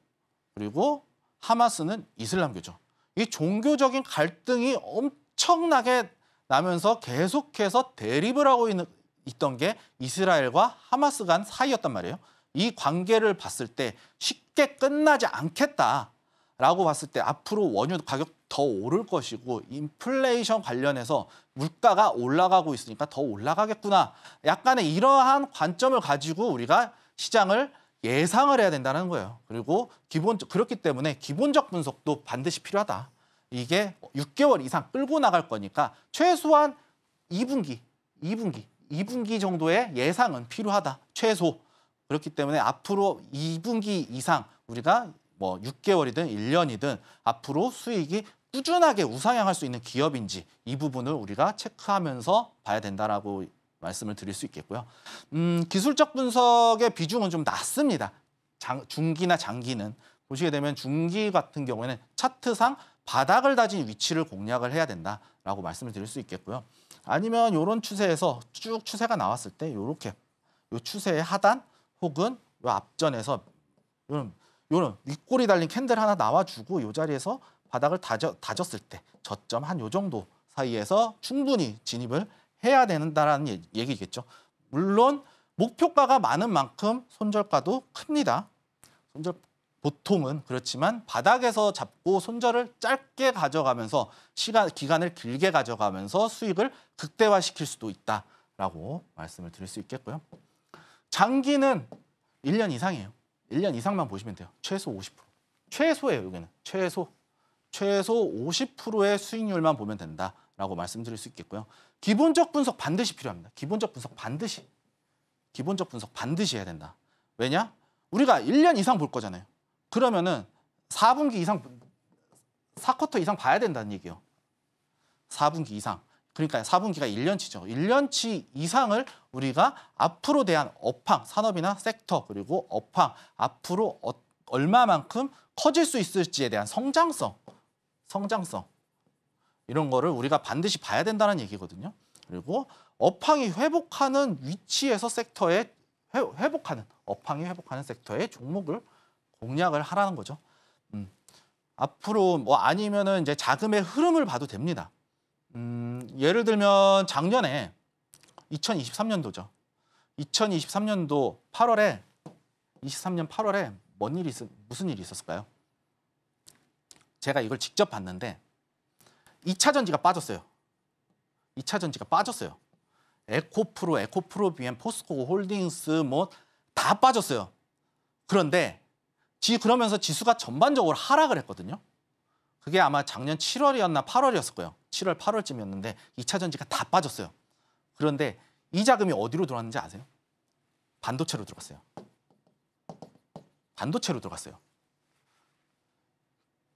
그리고 하마스는 이슬람교죠. 이 종교적인 갈등이 엄청나게 나면서 계속해서 대립을 하고 있는, 있던 게 이스라엘과 하마스 간 사이였단 말이에요. 이 관계를 봤을 때 쉽게 끝나지 않겠다라고 봤을 때 앞으로 원유 가격 더 오를 것이고 인플레이션 관련해서 물가가 올라가고 있으니까 더 올라가겠구나. 약간의 이러한 관점을 가지고 우리가 시장을 예상을 해야 된다는 거예요. 그리고 기본 그렇기 때문에 기본적 분석도 반드시 필요하다. 이게 6개월 이상 끌고 나갈 거니까 최소한 2분기, 2분기, 2분기 정도의 예상은 필요하다. 최소. 그렇기 때문에 앞으로 2분기 이상 우리가 뭐 6개월이든 1년이든 앞으로 수익이 꾸준하게 우상향할 수 있는 기업인지 이 부분을 우리가 체크하면서 봐야 된다라고 말씀을 드릴 수 있겠고요. 음, 기술적 분석의 비중은 좀 낮습니다. 장, 중기나 장기는 보시게 되면 중기 같은 경우에는 차트상 바닥을 다진 위치를 공략을 해야 된다라고 말씀을 드릴 수 있겠고요. 아니면 이런 추세에서 쭉 추세가 나왔을 때 이렇게 이 추세의 하단 혹은 이 앞전에서 이런 요런 윗골이 달린 캔들 하나 나와주고 이 자리에서 바닥을 다져, 다졌을 때 저점 한 요 정도 사이에서 충분히 진입을 해야 되는다라는 얘기겠죠. 물론 목표가가 많은 만큼 손절가도 큽니다. 손절 보통은 그렇지만 바닥에서 잡고 손절을 짧게 가져가면서 시간 기간을 길게 가져가면서 수익을 극대화시킬 수도 있다라고 말씀을 드릴 수 있겠고요. 장기는 1년 이상이에요. 1년 이상만 보시면 돼요. 최소 50%. 최소예요, 여기는. 최소. 최소 50%의 수익률만 보면 된다. 라고 말씀드릴 수 있겠고요. 기본적 분석 반드시 필요합니다. 기본적 분석 반드시. 기본적 분석 반드시 해야 된다. 왜냐? 우리가 1년 이상 볼 거잖아요. 그러면은 4분기 이상, 4쿼터 이상 봐야 된다는 얘기예요. 4분기 이상. 그러니까 4분기가 1년치죠. 1년치 이상을 우리가 앞으로 대한 업황, 산업이나 섹터, 그리고 업황, 앞으로 어, 얼마만큼 커질 수 있을지에 대한 성장성, 성장성. 이런 거를 우리가 반드시 봐야 된다는 얘기거든요. 그리고 업황이 회복하는 위치에서 섹터에 회, 회복하는 업황이 회복하는 섹터에 종목을 공략을 하라는 거죠. 음, 앞으로 뭐 아니면은 이제 자금의 흐름을 봐도 됩니다. 음, 예를 들면 작년에 2023년도죠. 2023년도 8월에 23년 8월에 뭔 일이 있, 무슨 일이 있었을까요? 제가 이걸 직접 봤는데 2차 전지가 빠졌어요. 2차 전지가 빠졌어요. 에코프로, 에코프로비엠, 포스코 홀딩스 뭐 다 빠졌어요. 그런데 지 그러면서 지수가 전반적으로 하락을 했거든요. 그게 아마 작년 7월이었나 8월이었을 거예요. 7월, 8월쯤이었는데 2차 전지가 다 빠졌어요. 그런데 이 자금이 어디로 들어왔는지 아세요? 반도체로 들어갔어요. 반도체로 들어갔어요.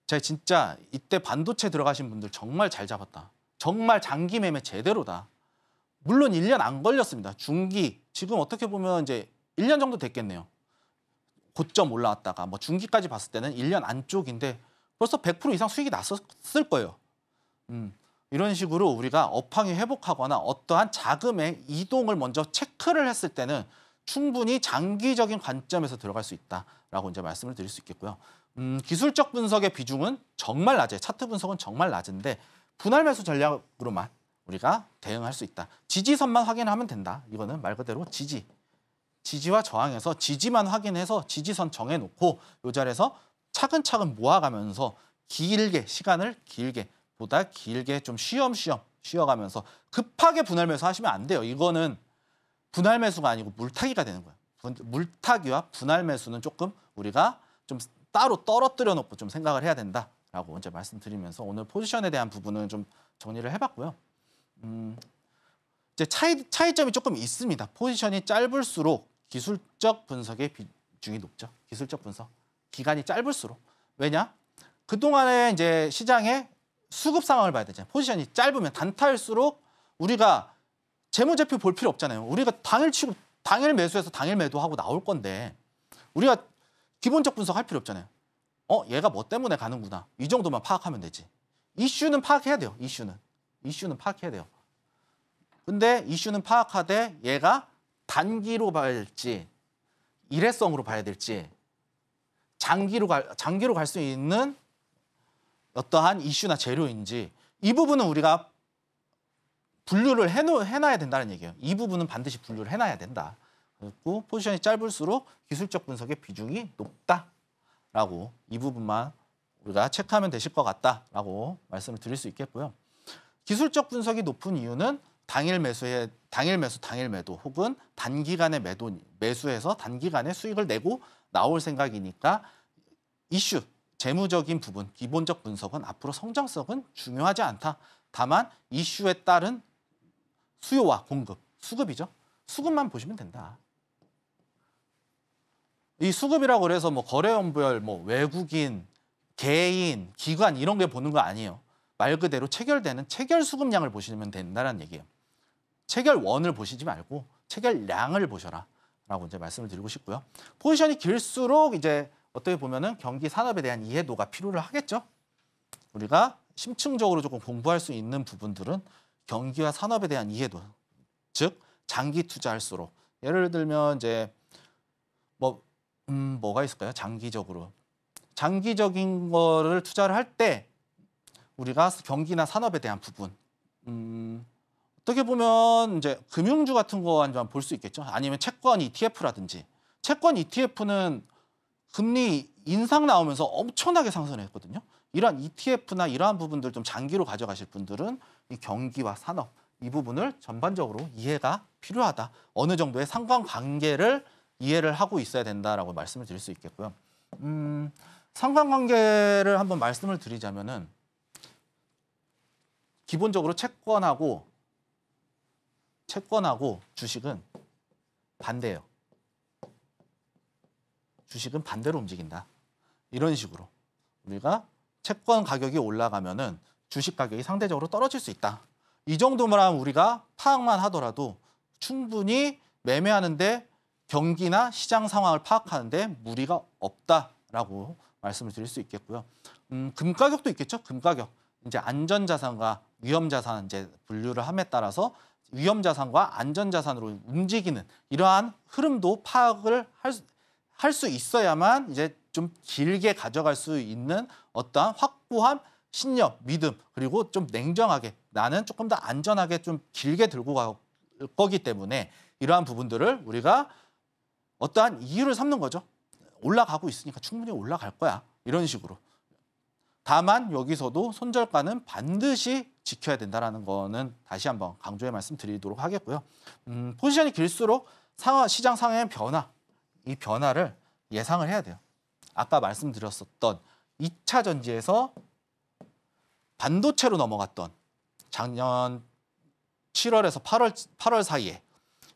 제가 진짜 이때 반도체 들어가신 분들 정말 잘 잡았다. 정말 장기 매매 제대로다. 물론 1년 안 걸렸습니다. 중기, 지금 어떻게 보면 이제 1년 정도 됐겠네요. 고점 올라왔다가 뭐 중기까지 봤을 때는 1년 안쪽인데 벌써 100% 이상 수익이 났었을 거예요. 음, 이런 식으로 우리가 업황이 회복하거나 어떠한 자금의 이동을 먼저 체크를 했을 때는 충분히 장기적인 관점에서 들어갈 수 있다라고 이제 말씀을 드릴 수 있겠고요. 음, 기술적 분석의 비중은 정말 낮아요. 차트 분석은 정말 낮은데 분할 매수 전략으로만 우리가 대응할 수 있다. 지지선만 확인하면 된다. 이거는 말 그대로 지지. 지지와 저항에서 지지만 확인해서 지지선 정해놓고 이 자리에서 차근차근 모아가면서 길게 시간을 길게 보다 길게 좀 쉬엄쉬엄 쉬어가면서 급하게 분할 매수 하시면 안 돼요. 이거는 분할 매수가 아니고 물타기가 되는 거예요. 물타기와 분할 매수는 조금 우리가 좀 따로 떨어뜨려 놓고 좀 생각을 해야 된다라고 먼저 말씀드리면서 오늘 포지션에 대한 부분은 좀 정리를 해봤고요. 음, 이제 차이, 차이점이 조금 있습니다. 포지션이 짧을수록 기술적 분석의 비중이 높죠. 기술적 분석. 기간이 짧을수록. 왜냐? 그동안에 이제 시장의 수급 상황을 봐야 되잖아요. 포지션이 짧으면 단타일수록 우리가 재무제표 볼 필요 없잖아요. 우리가 당일 취급, 당일 매수해서 당일 매도하고 나올 건데 우리가 기본적 분석할 필요 없잖아요. 어, 얘가 뭐 때문에 가는구나. 이 정도만 파악하면 되지. 이슈는 파악해야 돼요. 이슈는. 이슈는 파악해야 돼요. 근데 이슈는 파악하되 얘가 단기로 봐야 될지 일회성으로 봐야 될지 장기로 갈, 장기로 갈 수 있는 어떠한 이슈나 재료인지 이 부분은 우리가 분류를 해 놓, 해놔야 된다는 얘기예요. 이 부분은 반드시 분류를 해놔야 된다. 높고 포지션이 짧을수록 기술적 분석의 비중이 높다라고 이 부분만 우리가 체크하면 되실 것 같다라고 말씀을 드릴 수 있겠고요. 기술적 분석이 높은 이유는 당일 매수에 당일 매수 당일 매도 혹은 단기간의 매도 매수해서 단기간에 수익을 내고 나올 생각이니까 이슈 재무적인 부분 기본적 분석은 앞으로 성장성은 중요하지 않다. 다만 이슈에 따른 수요와 공급 수급이죠. 수급만 보시면 된다. 이 수급이라고 그래서 뭐 거래원별 뭐 외국인, 개인, 기관 이런 게 보는 거 아니에요. 말 그대로 체결되는 체결 수급량을 보시면 된다는 얘기예요. 체결원을 보시지 말고 체결량을 보셔라. 라고 이제 말씀을 드리고 싶고요. 포지션이 길수록 이제 어떻게 보면은 경기 산업에 대한 이해도가 필요를 하겠죠. 우리가 심층적으로 조금 공부할 수 있는 부분들은 경기와 산업에 대한 이해도 즉 장기 투자할수록 예를 들면 이제 뭐 음, 뭐가 있을까요? 장기적으로. 장기적인 거를 투자를 할 때 우리가 경기나 산업에 대한 부분. 음, 어떻게 보면 이제 금융주 같은 거 한 번 볼 수 있겠죠. 아니면 채권 ETF라든지. 채권 ETF는 금리 인상 나오면서 엄청나게 상승 했거든요. 이러한 ETF나 이러한 부분들 좀 장기로 가져가실 분들은 이 경기와 산업 이 부분을 전반적으로 이해가 필요하다. 어느 정도의 상관관계를 이해를 하고 있어야 된다라고 말씀을 드릴 수 있겠고요. 음, 상관관계를 한번 말씀을 드리자면은 기본적으로 채권하고 채권하고 주식은 반대예요. 주식은 반대로 움직인다. 이런 식으로 우리가 채권 가격이 올라가면은 주식 가격이 상대적으로 떨어질 수 있다. 이 정도만 우리가 파악만 하더라도 충분히 매매하는데 경기나 시장 상황을 파악하는데 무리가 없다라고 말씀을 드릴 수 있겠고요. 음, 금 가격도 있겠죠. 금 가격. 이제 안전 자산과 위험 자산 이제 분류를 함에 따라서 위험 자산과 안전 자산으로 움직이는 이러한 흐름도 파악을 할 할수 있어야만 이제 좀 길게 가져갈 수 있는 어떠한 확고한 신념, 믿음 그리고 좀 냉정하게 나는 조금 더 안전하게 좀 길게 들고 갈 거기 때문에 이러한 부분들을 우리가 어떠한 이유를 삼는 거죠. 올라가고 있으니까 충분히 올라갈 거야. 이런 식으로. 다만 여기서도 손절가는 반드시 지켜야 된다는 거는 다시 한번 강조해 말씀드리도록 하겠고요. 음, 포지션이 길수록 상하, 시장 상황의 변화, 이 변화를 예상을 해야 돼요. 아까 말씀드렸었던 2차 전지에서 반도체로 넘어갔던 작년 7월에서 8월, 8월 사이에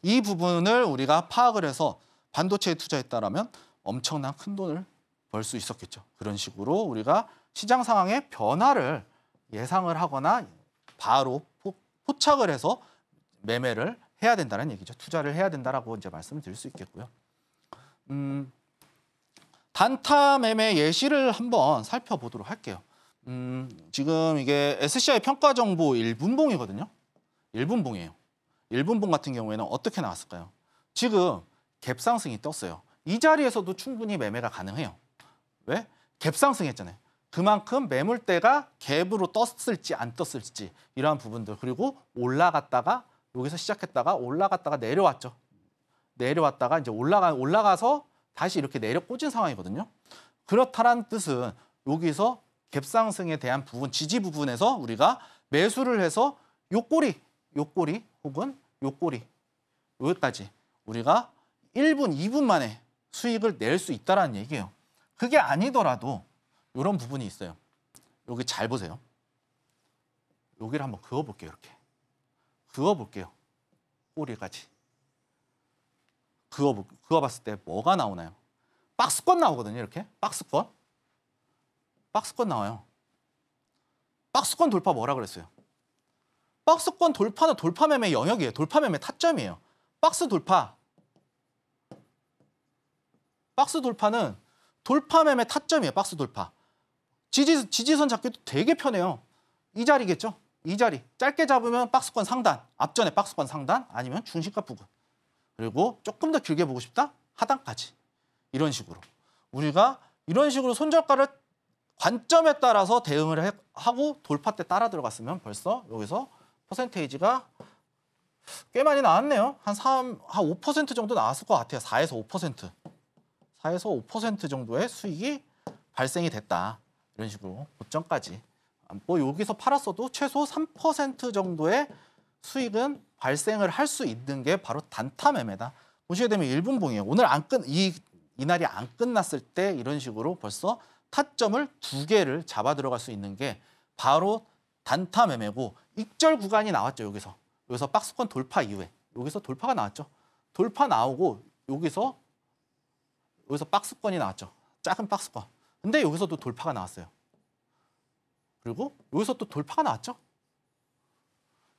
이 부분을 우리가 파악을 해서 반도체에 투자했다라면 엄청난 큰 돈을 벌 수 있었겠죠. 그런 식으로 우리가 시장 상황의 변화를 예상을 하거나 바로 포착을 해서 매매를 해야 된다는 얘기죠. 투자를 해야 된다라고 이제 말씀을 드릴 수 있겠고요. 음, 단타 매매 예시를 한번 살펴보도록 할게요. 음, 지금 이게 SCI 평가 정보 1분봉이거든요. 1분봉이에요. 1분봉 같은 경우에는 어떻게 나왔을까요? 지금 갭상승이 떴어요. 이 자리에서도 충분히 매매가 가능해요. 왜? 갭상승했잖아요. 그만큼 매물대가 갭으로 떴을지 안 떴을지 이러한 부분들 그리고 올라갔다가 여기서 시작했다가 올라갔다가 내려왔죠. 내려왔다가 이제 올라가 올라가서 다시 이렇게 내려 꽂은 상황이거든요. 그렇다란 뜻은 여기서 갭상승에 대한 부분 지지 부분에서 우리가 매수를 해서 요 꼬리, 요 꼬리 혹은 요 꼬리 여기까지 우리가 1분, 2분 만에 수익을 낼 수 있다는 얘기예요. 그게 아니더라도 이런 부분이 있어요. 여기 잘 보세요. 여기를 한번 그어볼게요. 이렇게. 그어볼게요. 꼬리까지. 그어, 그어봤을 때 뭐가 나오나요? 박스권 나오거든요. 이렇게. 박스권. 박스권 나와요. 박스권 돌파 뭐라 그랬어요? 박스권 돌파는 돌파매매 영역이에요. 돌파매매 타점이에요. 박스 돌파 박스 돌파는 돌파 매매 타점이에요. 박스 돌파. 지지, 지지선 잡기도 되게 편해요. 이 자리겠죠? 이 자리. 짧게 잡으면 박스권 상단, 앞전에 박스권 상단 아니면 중심가 부근. 그리고 조금 더 길게 보고 싶다? 하단까지. 이런 식으로. 우리가 이런 식으로 손절가를 관점에 따라서 대응을 해, 하고 돌파 때 따라 들어갔으면 벌써 여기서 퍼센테이지가 꽤 많이 나왔네요. 한 3, 한5% 정도 나왔을 것 같아요. 4에서 5%. 4에서 5% 정도의 수익이 발생이 됐다. 이런 식으로 고점까지. 아, 뭐 여기서 팔았어도 최소 3% 정도의 수익은 발생을 할 수 있는 게 바로 단타 매매다. 보시게 되면 일분봉이에요. 오늘 안 끝, 이, 이날이 안 끝났을 때 이런 식으로 벌써 타점을 두 개를 잡아 들어갈 수 있는 게 바로 단타 매매고 익절 구간이 나왔죠, 여기서. 여기서 박스권 돌파 이후에. 여기서 돌파가 나왔죠. 돌파 나오고 여기서 여기서 박스권이 나왔죠. 작은 박스권. 근데 여기서도 돌파가 나왔어요. 그리고 여기서 또 돌파가 나왔죠.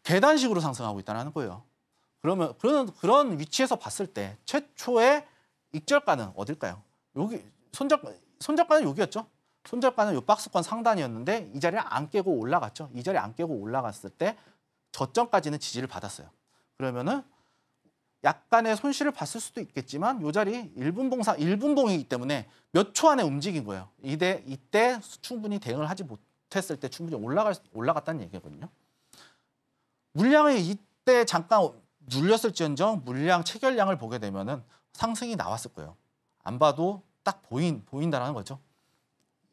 계단식으로 상승하고 있다는 거예요. 그러면 그런 그런 위치에서 봤을 때 최초의 익절가는 어딜까요? 여기 손절 손절가는 여기였죠. 손절가는 요 박스권 상단이었는데 이 자리를 안 깨고 올라갔죠. 이 자리 안 깨고 올라갔을 때 저점까지는 지지를 받았어요. 그러면은 약간의 손실을 봤을 수도 있겠지만 이 자리 1분 봉사 1분 봉이기 때문에 몇 초 안에 움직인 거예요. 이때 이때 충분히 대응을 하지 못했을 때 충분히 올라갈 올라갔다는 얘기거든요. 물량이 이때 잠깐 눌렸을지언정 물량 체결량을 보게 되면은 상승이 나왔을 거예요. 안 봐도 딱 보인 보인다라는 거죠.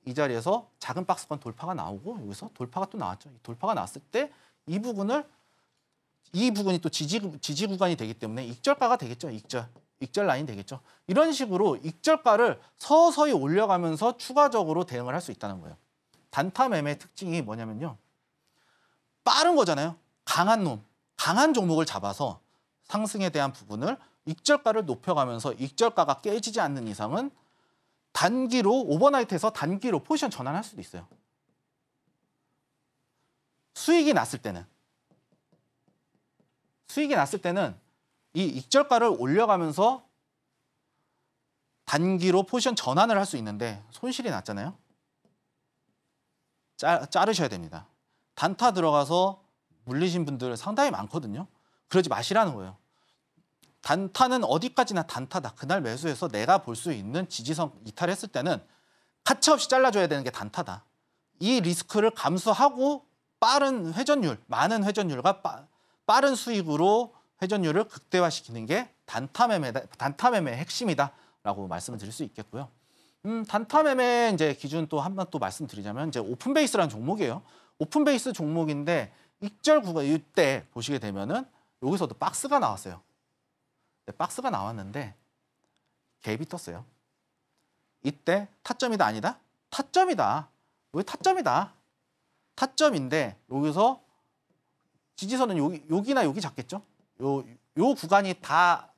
이 자리에서 작은 박스권 돌파가 나오고 여기서 돌파가 또 나왔죠. 돌파가 나왔을 때 이 부분을 이 부분이 또 지지, 지지 구간이 되기 때문에 익절가가 되겠죠. 익절. 익절 라인 되겠죠. 이런 식으로 익절가를 서서히 올려가면서 추가적으로 대응을 할 수 있다는 거예요. 단타 매매 특징이 뭐냐면요. 빠른 거잖아요. 강한 놈, 강한 종목을 잡아서 상승에 대한 부분을 익절가를 높여가면서 익절가가 깨지지 않는 이상은 단기로 오버나이트에서 단기로 포지션 전환할 수도 있어요. 수익이 났을 때는 수익이 났을 때는 이 익절가를 올려가면서 단기로 포지션 전환을 할 수 있는데 손실이 났잖아요. 자, 자르셔야 됩니다. 단타 들어가서 물리신 분들 상당히 많거든요. 그러지 마시라는 거예요. 단타는 어디까지나 단타다. 그날 매수해서 내가 볼 수 있는 지지선 이탈했을 때는 가차없이 잘라줘야 되는 게 단타다. 이 리스크를 감수하고 빠른 회전율, 많은 회전율과 빠, 빠른 수익으로 회전율을 극대화시키는 게 단타 매매 단타 매매의 핵심이다라고 말씀을 드릴 수 있겠고요. 음, 단타 매매 이제 기준 또 한 번 또 말씀드리자면 이제 오픈베이스라는 종목이에요. 오픈베이스 종목인데 익절 구간 이때 보시게 되면은 여기서도 박스가 나왔어요. 네, 박스가 나왔는데 갭이 떴어요. 이때 타점이다 아니다? 타점이다. 왜 타점이다? 타점인데 여기서 지지선은 여기, 여기나 여기 작겠죠. 요, 요 구간이 다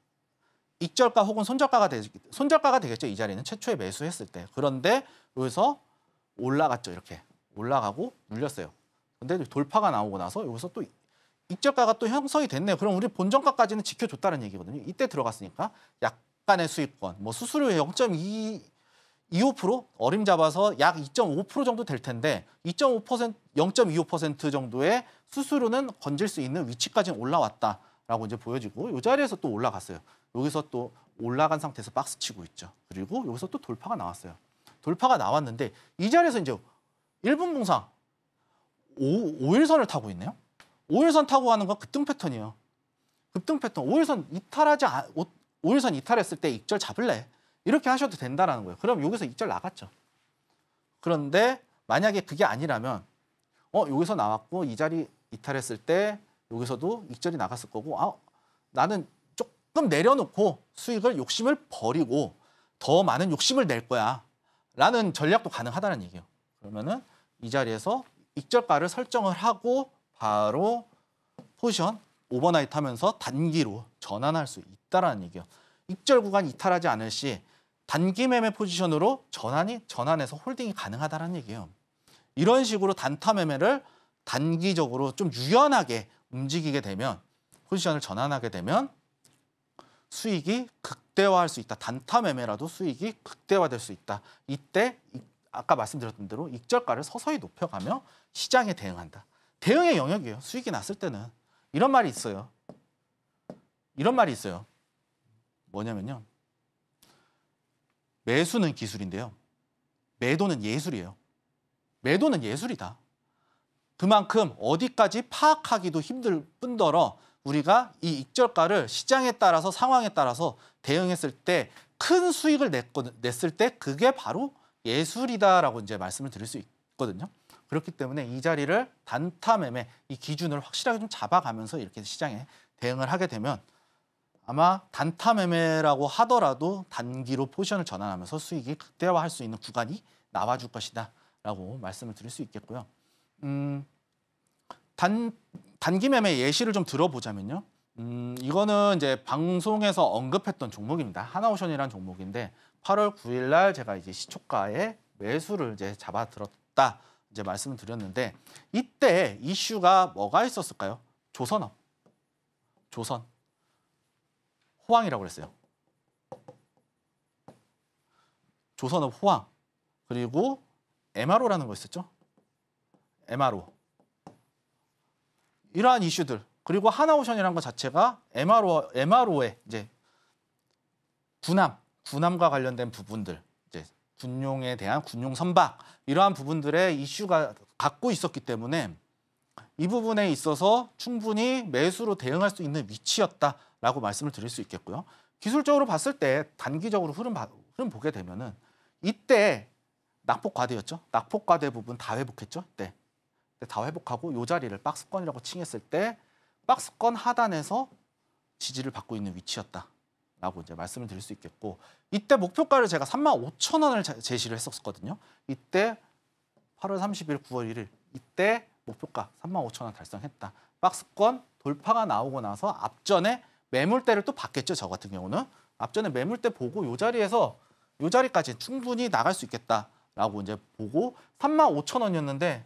익절가 혹은 손절가가 되겠, 손절가가 되겠죠. 이 자리는 최초에 매수했을 때. 그런데 여기서 올라갔죠. 이렇게 올라가고 눌렸어요. 근데 돌파가 나오고 나서 여기서 또 익절가가 또 형성이 됐네요. 그럼 우리 본전가까지는 지켜줬다는 얘기거든요. 이때 들어갔으니까 약간의 수익권, 뭐 수수료의 0.2 25% 어림 잡아서 약 2.5% 정도 될 텐데 2.5% 0.25% 정도의 스스로는 건질 수 있는 위치까지 올라왔다라고 이제 보여지고 이 자리에서 또 올라갔어요. 여기서 또 올라간 상태에서 박스 치고 있죠. 그리고 여기서 또 돌파가 나왔어요. 돌파가 나왔는데 이 자리에서 이제 1분 봉상 5, 5일선을 타고 있네요. 5일선 타고 가는 건 급등 패턴이에요. 급등 패턴 5일선 이탈하지 5, 일선 이탈했을 때 익절 잡을래 이렇게 하셔도 된다라는 거예요. 그럼 여기서 익절 나갔죠. 그런데 만약에 그게 아니라면 어 여기서 나왔고 이 자리 이탈했을 때 여기서도 익절이 나갔을 거고 아 나는 조금 내려놓고 수익을 욕심을 버리고 더 많은 욕심을 낼 거야 라는 전략도 가능하다는 얘기예요. 그러면은 이 자리에서 익절가를 설정을 하고 바로 포지션 오버나이트 하면서 단기로 전환할 수 있다라는 얘기예요. 익절 구간 이탈하지 않을 시 단기 매매 포지션으로 전환이 전환해서 홀딩이 가능하다는 얘기예요. 이런 식으로 단타 매매를 단기적으로 좀 유연하게 움직이게 되면 포지션을 전환하게 되면 수익이 극대화할 수 있다. 단타 매매라도 수익이 극대화될 수 있다. 이때 아까 말씀드렸던 대로 익절가를 서서히 높여가며 시장에 대응한다. 대응의 영역이에요. 수익이 났을 때는 이런 말이 있어요. 이런 말이 있어요. 뭐냐면요. 매수는 기술인데요. 매도는 예술이에요. 매도는 예술이다. 그만큼 어디까지 파악하기도 힘들 뿐더러 우리가 이 익절가를 시장에 따라서 상황에 따라서 대응했을 때 큰 수익을 냈을 때 그게 바로 예술이다라고 이제 말씀을 드릴 수 있거든요. 그렇기 때문에 이 자리를 단타 매매 이 기준을 확실하게 좀 잡아가면서 이렇게 시장에 대응을 하게 되면 아마 단타 매매라고 하더라도 단기로 포션을 전환하면서 수익이 극대화할 수 있는 구간이 나와줄 것이다라고 말씀을 드릴 수 있겠고요. 음, 단, 단기 매매 예시를 좀 들어보자면요. 음, 이거는 이제 방송에서 언급했던 종목입니다. 하나오션이라는 종목인데 8월 9일 날 제가 이제 시초가에 매수를 이제 잡아 들었다. 이제 말씀을 드렸는데 이때 이슈가 뭐가 있었을까요? 조선업. 조선. 호황이라고 그랬어요. 조선업 호황. 그리고 MRO라는 거 있었죠? MRO 이러한 이슈들 그리고 하나오션이라는 것 자체가 MRO MRO의 이제 군함 군함과 관련된 부분들 이제 군용에 대한 군용 선박 이러한 부분들의 이슈가 갖고 있었기 때문에 이 부분에 있어서 충분히 매수로 대응할 수 있는 위치였다라고 말씀을 드릴 수 있겠고요. 기술적으로 봤을 때 단기적으로 흐름, 흐름 보게 되면은 이때 낙폭과대였죠. 낙폭과대 부분 다 회복했죠. 때 네. 네, 다 회복하고 이 자리를 박스권이라고 칭했을 때 박스권 하단에서 지지를 받고 있는 위치였다라고 이제 말씀을 드릴 수 있겠고 이때 목표가를 제가 3만 5천 원을 제시를 했었거든요. 이때 8월 30일, 9월 1일 이때 목표가 3만 5천 원 달성했다. 박스권 돌파가 나오고 나서 앞전에 매물대를 또 봤겠죠. 저 같은 경우는 앞전에 매물대 보고 이 자리에서 이 자리까지 충분히 나갈 수 있겠다라고 이제 보고 3만 5천 원이었는데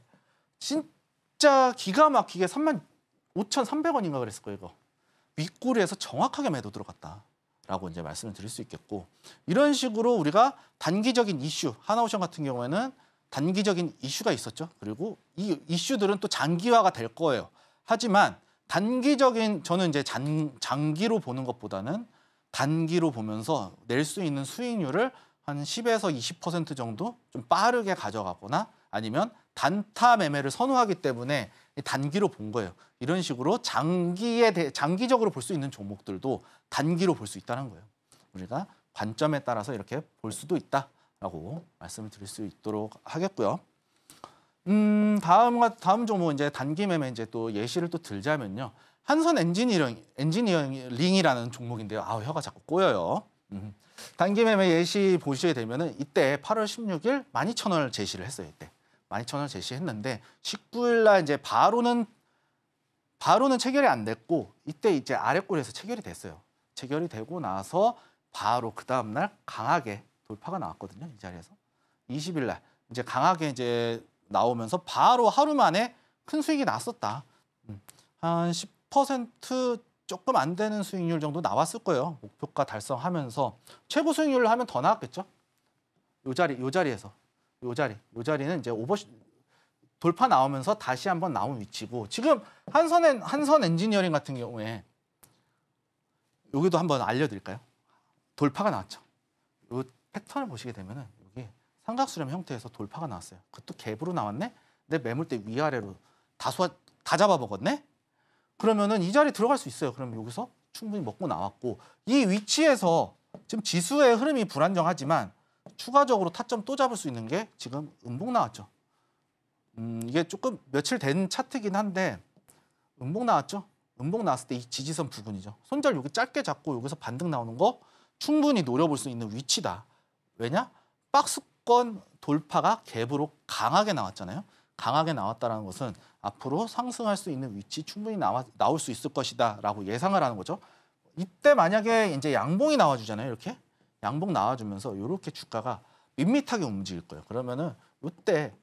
진짜 기가 막히게 3만 5,300원인가 그랬을 거예요, 이거. 윗골에서 정확하게 매도 들어갔다. 라고 이제 말씀을 드릴 수 있겠고 이런 식으로 우리가 단기적인 이슈 하나오션 같은 경우에는 단기적인 이슈가 있었죠 그리고 이 이슈들은 또 장기화가 될 거예요 하지만 단기적인 저는 이제 장, 장기로 보는 것보다는 단기로 보면서 낼 수 있는 수익률을 한 10에서 20% 정도 좀 빠르게 가져가거나 아니면 단타 매매를 선호하기 때문에 단기로 본 거예요. 이런 식으로 장기에 대, 장기적으로 볼 수 있는 종목들도 단기로 볼 수 있다는 거예요. 우리가 관점에 따라서 이렇게 볼 수도 있다라고 말씀을 드릴 수 있도록 하겠고요. 음, 다음 다음 종목 이제 단기 매매 이제 또 예시를 또 들자면요. 한선 엔지니어링, 엔지니어링이라는 종목인데요. 아, 혀가 자꾸 꼬여요. 음. 단기 매매 예시 보시게 되면은 이때 8월 16일 12,000원을 제시를 했어요, 이때. 12,000원을 제시했는데 19일 날 이제 바로는 바로는 체결이 안 됐고 이때 이제 아래 골에서 체결이 됐어요. 체결이 되고 나서 바로 그 다음 날 강하게 돌파가 나왔거든요. 이 자리에서 20일 날 이제 강하게 이제 나오면서 바로 하루 만에 큰 수익이 났었다. 음, 한10% 조금 안 되는 수익률 정도 나왔을 거예요. 목표가 달성하면서 최고 수익률을 하면 더 나왔겠죠. 요 자리 요 자리에서 요 자리. 요 자리는 이제 오버 돌파 나오면서 다시 한번 나온 위치고 지금 한선 엔, 한선 엔지니어링 같은 경우에 여기도 한번 알려드릴까요? 돌파가 나왔죠. 요 패턴을 보시게 되면은 여기 삼각수렴 형태에서 돌파가 나왔어요. 그것도 갭으로 나왔네. 내 매물대 위아래로 다소 다 잡아먹었네. 그러면은 이 자리 들어갈 수 있어요. 그럼 여기서 충분히 먹고 나왔고 이 위치에서 지금 지수의 흐름이 불안정하지만 추가적으로 타점 또 잡을 수 있는 게 지금 음봉 나왔죠. 음, 이게 조금 며칠 된 차트긴 한데 음봉 나왔죠. 음봉 나왔을 때 이 지지선 부분이죠. 손절 여기 짧게 잡고 여기서 반등 나오는 거 충분히 노려볼 수 있는 위치다. 왜냐? 박스권 돌파가 갭으로 강하게 나왔잖아요. 강하게 나왔다는 것은 앞으로 상승할 수 있는 위치 충분히 나와, 나올 수 있을 것이다 라고 예상을 하는 거죠. 이때 만약에 이제 양봉이 나와주잖아요. 이렇게 양봉 나와주면서 이렇게 주가가 밋밋하게 움직일 거예요. 그러면은 이때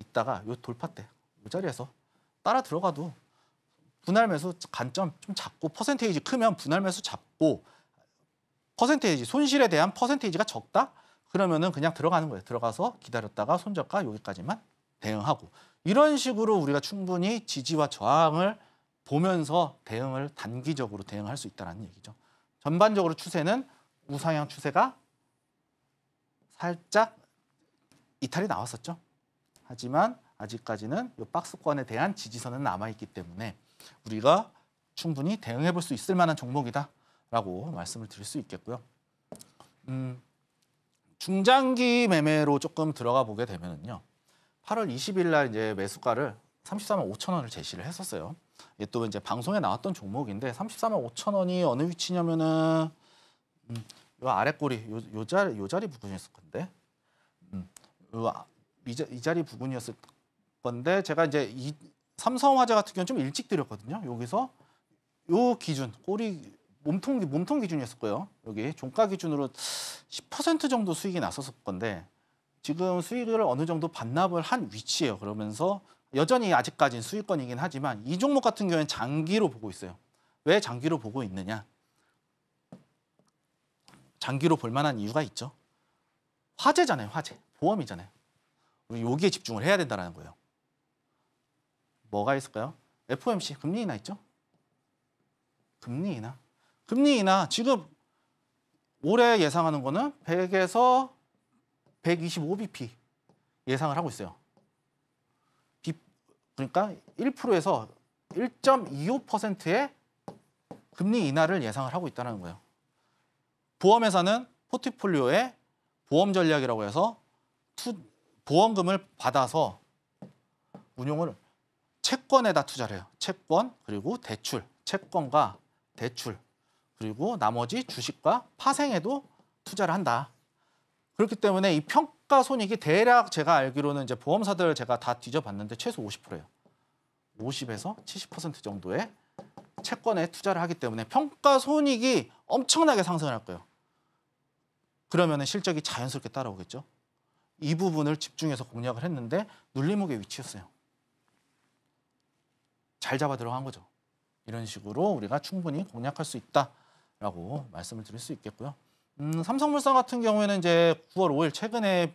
있다가 요 돌파 때 이 자리에서 따라 들어가도 분할 매수 간점 좀 잡고 퍼센테이지 크면 분할 매수 잡고 퍼센테이지 손실에 대한 퍼센테이지가 적다 그러면은 그냥 들어가는 거예요. 들어가서 기다렸다가 손절가 여기까지만 대응하고 이런 식으로 우리가 충분히 지지와 저항을 보면서 대응을 단기적으로 대응할 수 있다는 얘기죠. 전반적으로 추세는 우상향 추세가 살짝 이탈이 나왔었죠. 하지만 아직까지는 이 박스권에 대한 지지선은 남아있기 때문에 우리가 충분히 대응해 볼수 있을 만한 종목이다라고 말씀을 드릴 수 있겠고요. 음, 중장기 매매로 조금 들어가 보게 되면요 8월 20일 날 이제 매수가를 34만 5천 원을 제시를 했었어요. 이게 또 이제 방송에 나왔던 종목인데 34만 5천 원이 어느 위치냐면은 음, 요 아래 꼬리 요, 요 자리 요 자리 부분이었을 건데. 음. 아, 이, 자, 이 자리 부분이었을 건데 제가 이제 이 삼성화재 같은 경우는 좀 일찍 드렸거든요. 여기서 요 기준 꼬리 몸통 몸통 기준이었을 거예요. 여기 종가 기준으로 10% 정도 수익이 났었을 건데 지금 수익을 어느 정도 반납을 한 위치예요. 그러면서 여전히 아직까지는 수익권이긴 하지만 이 종목 같은 경우에는 장기로 보고 있어요. 왜 장기로 보고 있느냐? 장기로 볼 만한 이유가 있죠. 화재잖아요, 화재. 보험이잖아요. 우리 여기에 집중을 해야 된다는 거예요. 뭐가 있을까요? FOMC, 금리 인하 있죠? 금리 인하. 금리 인하, 지금 올해 예상하는 거는 100에서 125bp 예상을 하고 있어요. 그러니까 1%에서 1.25%의 금리 인하를 예상을 하고 있다는 거예요. 보험회사는 포트폴리오에 보험 전략이라고 해서 투, 보험금을 받아서 운용을 채권에다 투자를 해요. 채권 그리고 대출, 채권과 대출 그리고 나머지 주식과 파생에도 투자를 한다. 그렇기 때문에 이 평가 손익이 대략 제가 알기로는 이제 보험사들 제가 다 뒤져봤는데 최소 50%예요. 50에서 70% 정도의 채권에 투자를 하기 때문에 평가 손익이 엄청나게 상승할 거예요. 그러면 실적이 자연스럽게 따라오겠죠. 이 부분을 집중해서 공략을 했는데 눌림목의 위치였어요. 잘 잡아 들어간 거죠. 이런 식으로 우리가 충분히 공략할 수 있다라고 말씀을 드릴 수 있겠고요. 음, 삼성물산 같은 경우에는 이제 9월 5일 최근에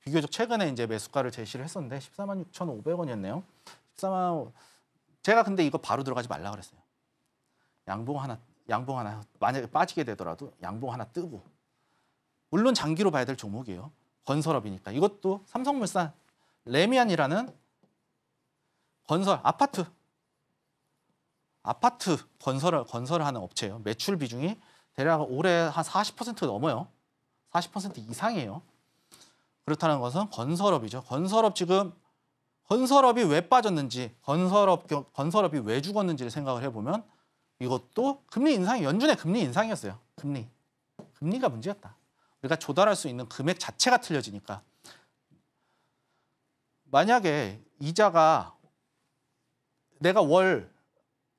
비교적 최근에 이제 매수가를 제시를 했었는데 14만 6,500원이었네요. 14만 제가 근데 이거 바로 들어가지 말라 그랬어요. 양봉 하나 양봉 하나 만약에 빠지게 되더라도 양봉 하나 뜨고 물론 장기로 봐야 될 종목이에요. 건설업이니까. 이것도 삼성물산, 레미안이라는 건설, 아파트. 아파트 건설을, 건설하는 업체예요. 매출 비중이 대략 올해 한 40% 넘어요. 40% 이상이에요. 그렇다는 것은 건설업이죠. 건설업 지금 건설업이 왜 빠졌는지, 건설업 건설업이 왜 죽었는지를 생각을 해보면 이것도 금리 인상 연준의 금리 인상이었어요. 금리 금리가 문제였다. 우리가 그러니까 조달할 수 있는 금액 자체가 틀려지니까 만약에 이자가 내가 월,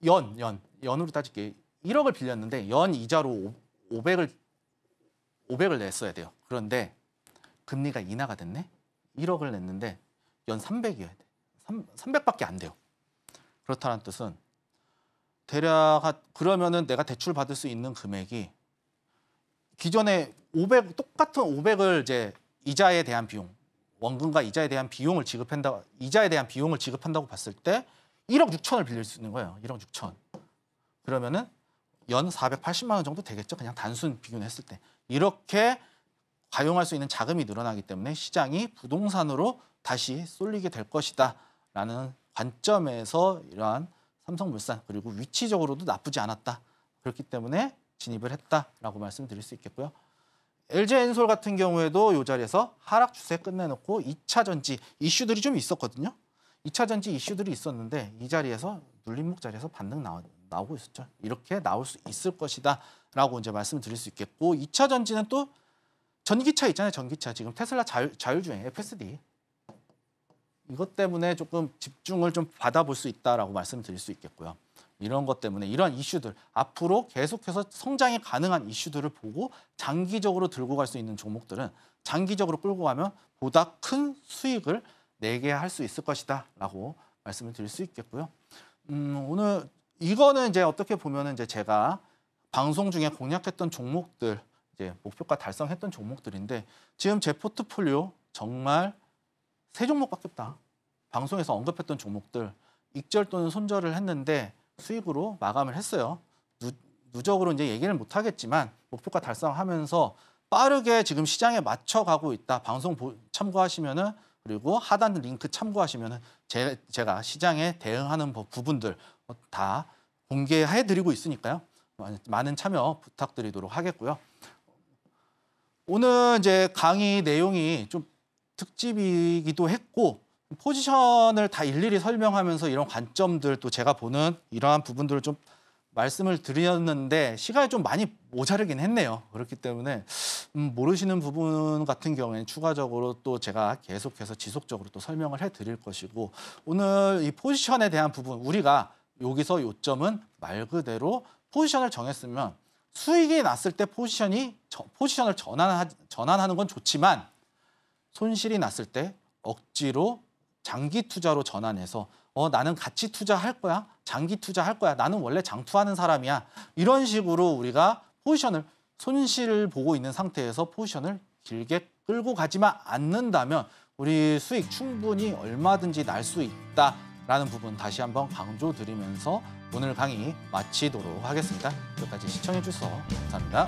연, 연, 연으로 따질게 1억을 빌렸는데 연 이자로 500을, 500을 냈어야 돼요. 그런데 금리가 인하가 됐네? 1억을 냈는데 연 300이어야 돼. 3, 300밖에 안 돼요. 그렇다는 뜻은 대략 그러면은 내가 대출 받을 수 있는 금액이 기존에 500 똑같은 500을 이제 이자에 대한 비용 원금과 이자에 대한 비용을 지급한다 이자에 대한 비용을 지급한다고 봤을 때 1억 6천을 빌릴 수 있는 거예요. 1억 6천. 그러면은 연 480만 원 정도 되겠죠. 그냥 단순 비교했을 때 이렇게 가용할 수 있는 자금이 늘어나기 때문에 시장이 부동산으로 다시 쏠리게 될 것이다라는 관점에서 이러한 삼성물산 그리고 위치적으로도 나쁘지 않았다. 그렇기 때문에 진입을 했다라고 말씀드릴 수 있겠고요. LG엔솔 같은 경우에도 이 자리에서 하락 추세 끝내놓고 2차 전지 이슈들이 좀 있었거든요. 2차 전지 이슈들이 있었는데 이 자리에서 눌림목 자리에서 반등 나오, 나오고 있었죠. 이렇게 나올 수 있을 것이다 라고 이제 말씀드릴 수 있겠고 2차 전지는 또 전기차 있잖아요. 전기차 지금 테슬라 자율, 자율주행 FSD 이것 때문에 조금 집중을 좀 받아볼 수 있다라고 말씀드릴 수 있겠고요. 이런 것 때문에 이러한 이슈들 앞으로 계속해서 성장이 가능한 이슈들을 보고 장기적으로 들고 갈 수 있는 종목들은 장기적으로 끌고 가면 보다 큰 수익을 내게 할 수 있을 것이다 라고 말씀을 드릴 수 있겠고요. 음, 오늘 이거는 이제 어떻게 보면 이제 제가 방송 중에 공략했던 종목들 이제 목표가 달성했던 종목들인데 지금 제 포트폴리오 정말 세 종목밖에 없다. 방송에서 언급했던 종목들 익절 또는 손절을 했는데 수입으로 마감을 했어요. 누, 누적으로 이제 얘기는 못 하겠지만 목표가 달성하면서 빠르게 지금 시장에 맞춰 가고 있다. 방송 참고하시면은 그리고 하단 링크 참고하시면은 제, 제가 시장에 대응하는 부분들 뭐 다 공개해 드리고 있으니까요. 많은 참여 부탁드리도록 하겠고요. 오늘 이제 강의 내용이 좀 특집이기도 했고 포지션을 다 일일이 설명하면서 이런 관점들 또 제가 보는 이러한 부분들을 좀 말씀을 드렸는데 시간이 좀 많이 모자르긴 했네요. 그렇기 때문에 음, 모르시는 부분 같은 경우에는 추가적으로 또 제가 계속해서 지속적으로 또 설명을 해드릴 것이고 오늘 이 포지션에 대한 부분 우리가 여기서 요점은 말 그대로 포지션을 정했으면 수익이 났을 때 포지션이 저, 포지션을 전환하, 전환하는 건 좋지만 손실이 났을 때 억지로 장기 투자로 전환해서 어 나는 같이 투자할 거야. 장기 투자할 거야. 나는 원래 장투하는 사람이야. 이런 식으로 우리가 포지션을 손실을 보고 있는 상태에서 포지션을 길게 끌고 가지만 않는다면 우리 수익 충분히 얼마든지 날 수 있다라는 부분 다시 한번 강조드리면서 오늘 강의 마치도록 하겠습니다. 끝까지 시청해 주셔서 감사합니다.